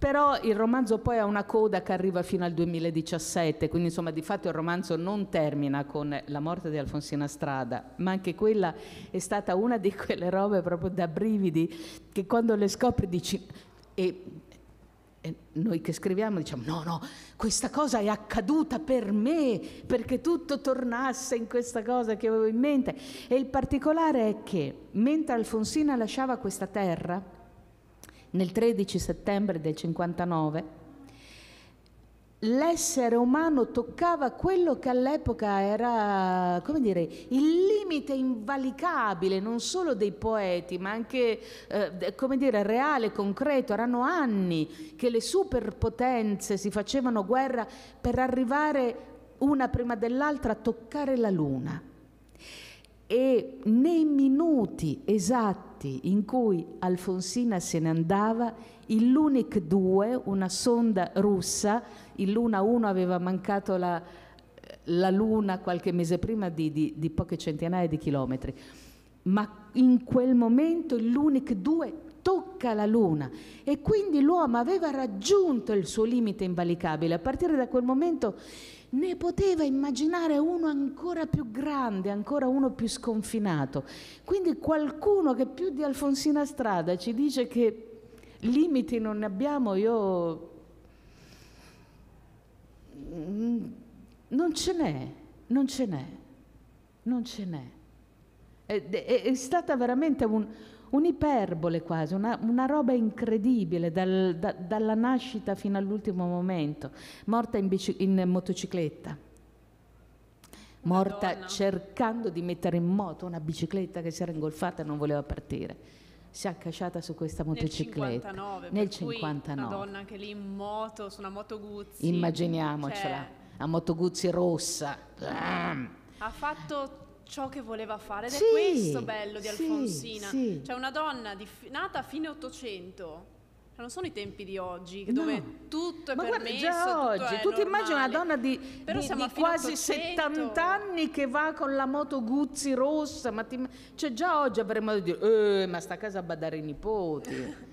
però il romanzo poi ha una coda che arriva fino al 2017, quindi insomma di fatto il romanzo non termina con la morte di Alfonsina Strada, ma anche quella è stata una di quelle robe proprio da brividi che quando le scopri dici... E, e noi che scriviamo diciamo no, no, questa cosa è accaduta per me, perché tutto tornasse in questa cosa che avevo in mente. E il particolare è che mentre Alfonsina lasciava questa terra, nel 13 settembre del 59, l'essere umano toccava quello che all'epoca era, come dire, il limite invalicabile non solo dei poeti, ma anche, eh, come dire, reale, concreto. Erano anni che le superpotenze si facevano guerra per arrivare una prima dell'altra a toccare la luna e nei minuti esatti in cui Alfonsina se ne andava, il Lunik 2, una sonda russa, il Luna 1 aveva mancato la, la Luna qualche mese prima di, di, di, poche centinaia di chilometri, ma in quel momento il Lunik 2 tocca la Luna e quindi l'uomo aveva raggiunto il suo limite invalicabile. A partire da quel momento ne poteva immaginare uno ancora più grande, ancora uno più sconfinato. Quindi qualcuno che più di Alfonsina Strada ci dice che limiti non ne abbiamo, io mm, non ce n'è, non ce n'è, non ce n'è. È, è, è stata veramente un, un'iperbole quasi, una, una roba incredibile dal, da, dalla nascita fino all'ultimo momento, morta in, bici, in motocicletta, morta Madonna. cercando di mettere in moto una bicicletta che si era ingolfata e non voleva partire si è accasciata su questa motocicletta nel 59, nel 59. Cui, Madonna, anche lì in moto su una moto Guzzi immaginiamocela cioè, a moto Guzzi rossa ha fatto ciò che voleva fare ed sì, è questo bello di Alfonsina. Sì, cioè una donna di, nata a fine 800 cioè, non sono i tempi di oggi dove no. tutto è Ma permesso guarda, oggi, tutto è tu ti immagini una donna di, di, di quasi 70 anni che va con la moto Guzzi rossa ma ti, cioè già oggi avremmo modo di dire eh, ma sta a casa a badare i nipoti Eh. <laughs>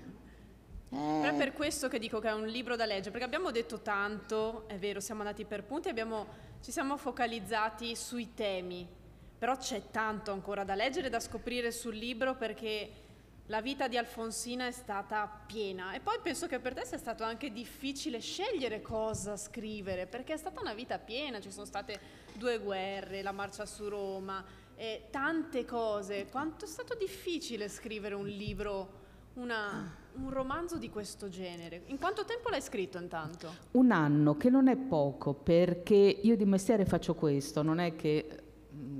Però è eh. per questo che dico che è un libro da leggere, perché abbiamo detto tanto, è vero, siamo andati per punti, abbiamo, ci siamo focalizzati sui temi, però c'è tanto ancora da leggere e da scoprire sul libro perché la vita di Alfonsina è stata piena e poi penso che per te sia stato anche difficile scegliere cosa scrivere perché è stata una vita piena, ci sono state due guerre, la marcia su Roma, eh, tante cose. Quanto è stato difficile scrivere un libro, una, un romanzo di questo genere? In quanto tempo l'hai scritto intanto? Un anno, che non è poco perché io di mestiere faccio questo, non è che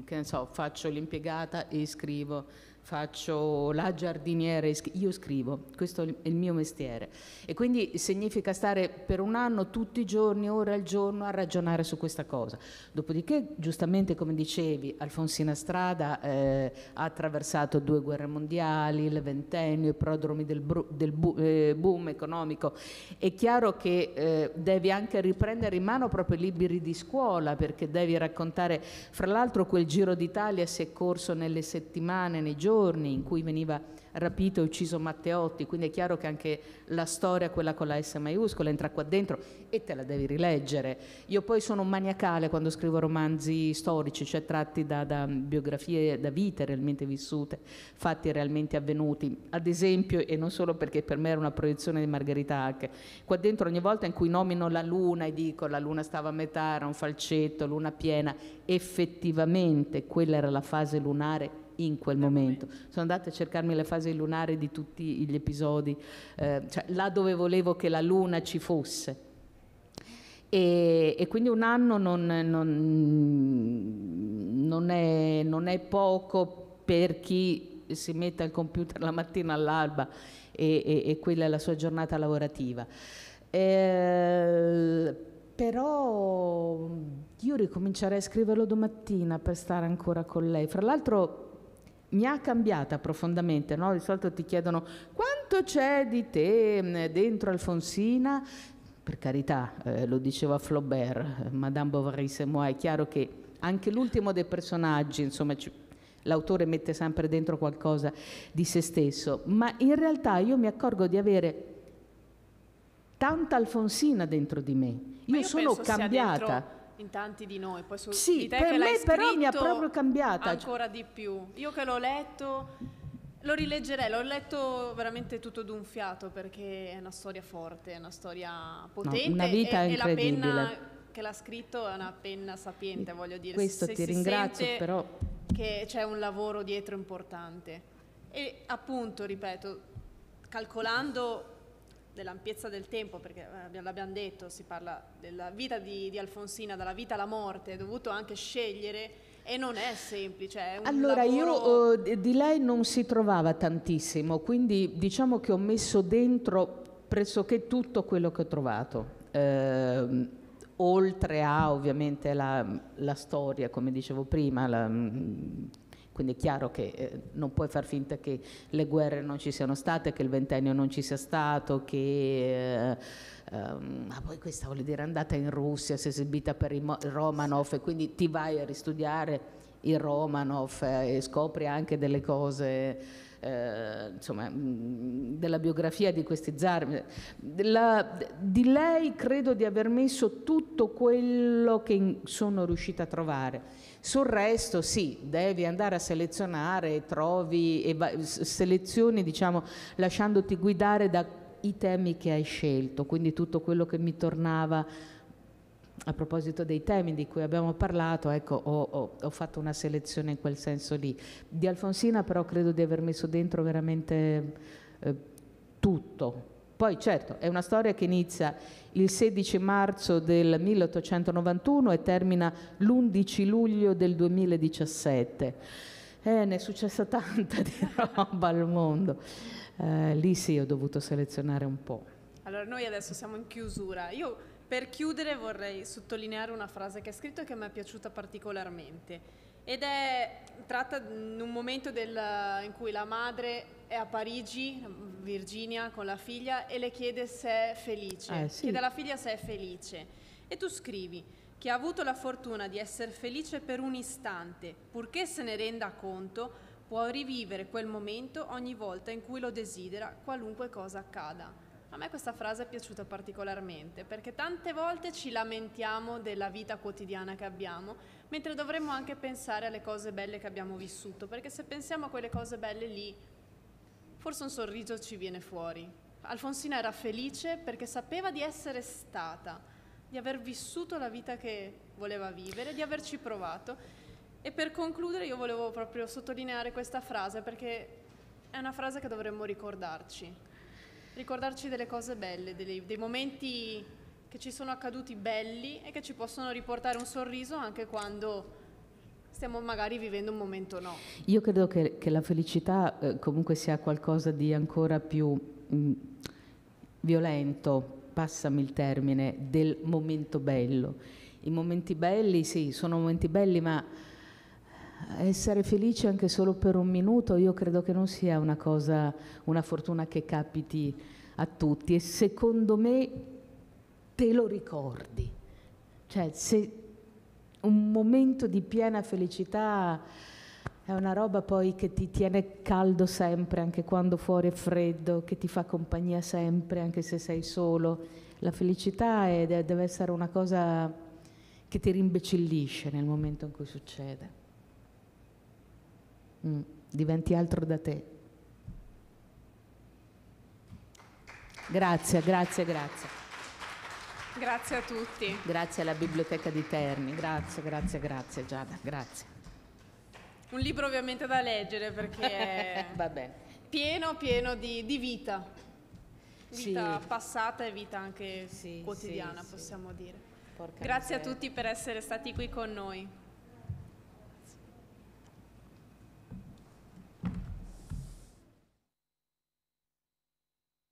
che ne so, faccio l'impiegata e scrivo faccio la giardiniera, io scrivo, questo è il mio mestiere. E quindi significa stare per un anno, tutti i giorni, ore al giorno, a ragionare su questa cosa. Dopodiché, giustamente come dicevi, Alfonsina Strada eh, ha attraversato due guerre mondiali, il ventennio, i prodromi del, del bu eh, boom economico. È chiaro che eh, devi anche riprendere in mano proprio i libri di scuola, perché devi raccontare, fra l'altro quel giro d'Italia si è corso nelle settimane, nei giorni, giorni in cui veniva rapito e ucciso Matteotti, quindi è chiaro che anche la storia, quella con la S maiuscola, entra qua dentro e te la devi rileggere. Io poi sono maniacale quando scrivo romanzi storici, cioè tratti da, da biografie, da vite realmente vissute, fatti realmente avvenuti. Ad esempio, e non solo perché per me era una proiezione di Margherita Hack, qua dentro ogni volta in cui nomino la luna e dico la luna stava a metà, era un falcetto, luna piena, effettivamente quella era la fase lunare in quel momento. Sono andata a cercarmi le fasi lunari di tutti gli episodi, eh, cioè là dove volevo che la luna ci fosse. E, e quindi un anno non, non, non, è, non è poco per chi si mette al computer la mattina all'alba e, e, e, quella è la sua giornata lavorativa. Eh, però io ricomincerei a scriverlo domattina per stare ancora con lei. Fra l'altro mi ha cambiata profondamente, no? di solito ti chiedono quanto c'è di te mm, dentro Alfonsina, per carità, eh, lo diceva Flaubert, eh, Madame Bovary Semois, è chiaro che anche l'ultimo dei personaggi, insomma, ci, l'autore mette sempre dentro qualcosa di se stesso, ma in realtà io mi accorgo di avere tanta Alfonsina dentro di me, io, io sono cambiata in tanti di noi. Poi su sì, di te per che me però mi ha proprio cambiata. Ancora di più. Io che l'ho letto, lo rileggerei, l'ho letto veramente tutto d'un fiato perché è una storia forte, è una storia potente. No, una vita e, incredibile. E la penna che l'ha scritto è una penna sapiente, voglio dire. Questo Se ti ringrazio, però... Che c'è un lavoro dietro importante. E appunto, ripeto, calcolando dell'ampiezza del tempo, perché eh, l'abbiamo detto, si parla della vita di, di, Alfonsina, dalla vita alla morte, è dovuto anche scegliere e non è semplice. È allora lavoro... io eh, di lei non si trovava tantissimo, quindi diciamo che ho messo dentro pressoché tutto quello che ho trovato. Eh, oltre a ovviamente la, la storia, come dicevo prima, la, mm, quindi è chiaro che eh, non puoi far finta che le guerre non ci siano state, che il ventennio non ci sia stato, che... Eh, Um, ma poi questa vuol dire andata in Russia, si è esibita per il Romanov e quindi ti vai a ristudiare i Romanov eh, e scopri anche delle cose, eh, insomma, mm, della biografia di questi zar. La, di lei credo di aver messo tutto quello che in, sono riuscita a trovare sul resto sì, devi andare a selezionare, trovi e va- selezioni, diciamo, lasciandoti guidare dai temi che hai scelto, quindi tutto quello che mi tornava a proposito dei temi di cui abbiamo parlato, ecco, ho, ho, ho, fatto una selezione in quel senso lì. Di Alfonsina però credo di aver messo dentro veramente eh, tutto, poi certo, è una storia che inizia il 16 marzo del 1891 e termina l'11 luglio del 2017. Eh, ne è successa tanta di roba al mondo. Eh, lì sì ho dovuto selezionare un po'. Allora noi adesso siamo in chiusura. Io per chiudere vorrei sottolineare una frase che ha scritto che mi è piaciuta particolarmente ed è tratta in un momento del, in cui la madre è a Parigi, Virginia con la figlia e le chiede se è felice. Eh, sì. Chiede alla figlia se è felice. E tu scrivi che ha avuto la fortuna di essere felice per un istante, purché se ne renda conto, può rivivere quel momento ogni volta in cui lo desidera, qualunque cosa accada. A me questa frase è piaciuta particolarmente perché tante volte ci lamentiamo della vita quotidiana che abbiamo, mentre dovremmo anche pensare alle cose belle che abbiamo vissuto, perché se pensiamo a quelle cose belle lì forse un sorriso ci viene fuori. Alfonsina era felice perché sapeva di essere stata, di aver vissuto la vita che voleva vivere, di averci provato. E per concludere io volevo proprio sottolineare questa frase perché è una frase che dovremmo ricordarci. Ricordarci delle cose belle, dei, dei momenti che ci sono accaduti belli e che ci possono riportare un sorriso anche quando stiamo magari vivendo un momento no. Io credo che, che la felicità eh, comunque sia qualcosa di ancora più mh, mm, violento, passami il termine, del momento bello. I momenti belli, sì, sono momenti belli, ma essere felice anche solo per un minuto, io credo che non sia una cosa, una fortuna che capiti a tutti e secondo me te lo ricordi. Cioè, se un momento di piena felicità è una roba poi che ti tiene caldo sempre, anche quando fuori è freddo, che ti fa compagnia sempre, anche se sei solo. La felicità è, deve essere una cosa che ti rimbecillisce nel momento in cui succede. Mm, diventi altro da te. Grazie, grazie, grazie. Grazie a tutti. Grazie alla Biblioteca di Terni, grazie, grazie, grazie Giada, grazie. Un libro ovviamente da leggere perché <laughs> è pieno, pieno di, di vita, vita sì. passata e vita anche sì, quotidiana sì, possiamo dire. Porca grazie a tutti per essere stati qui con noi.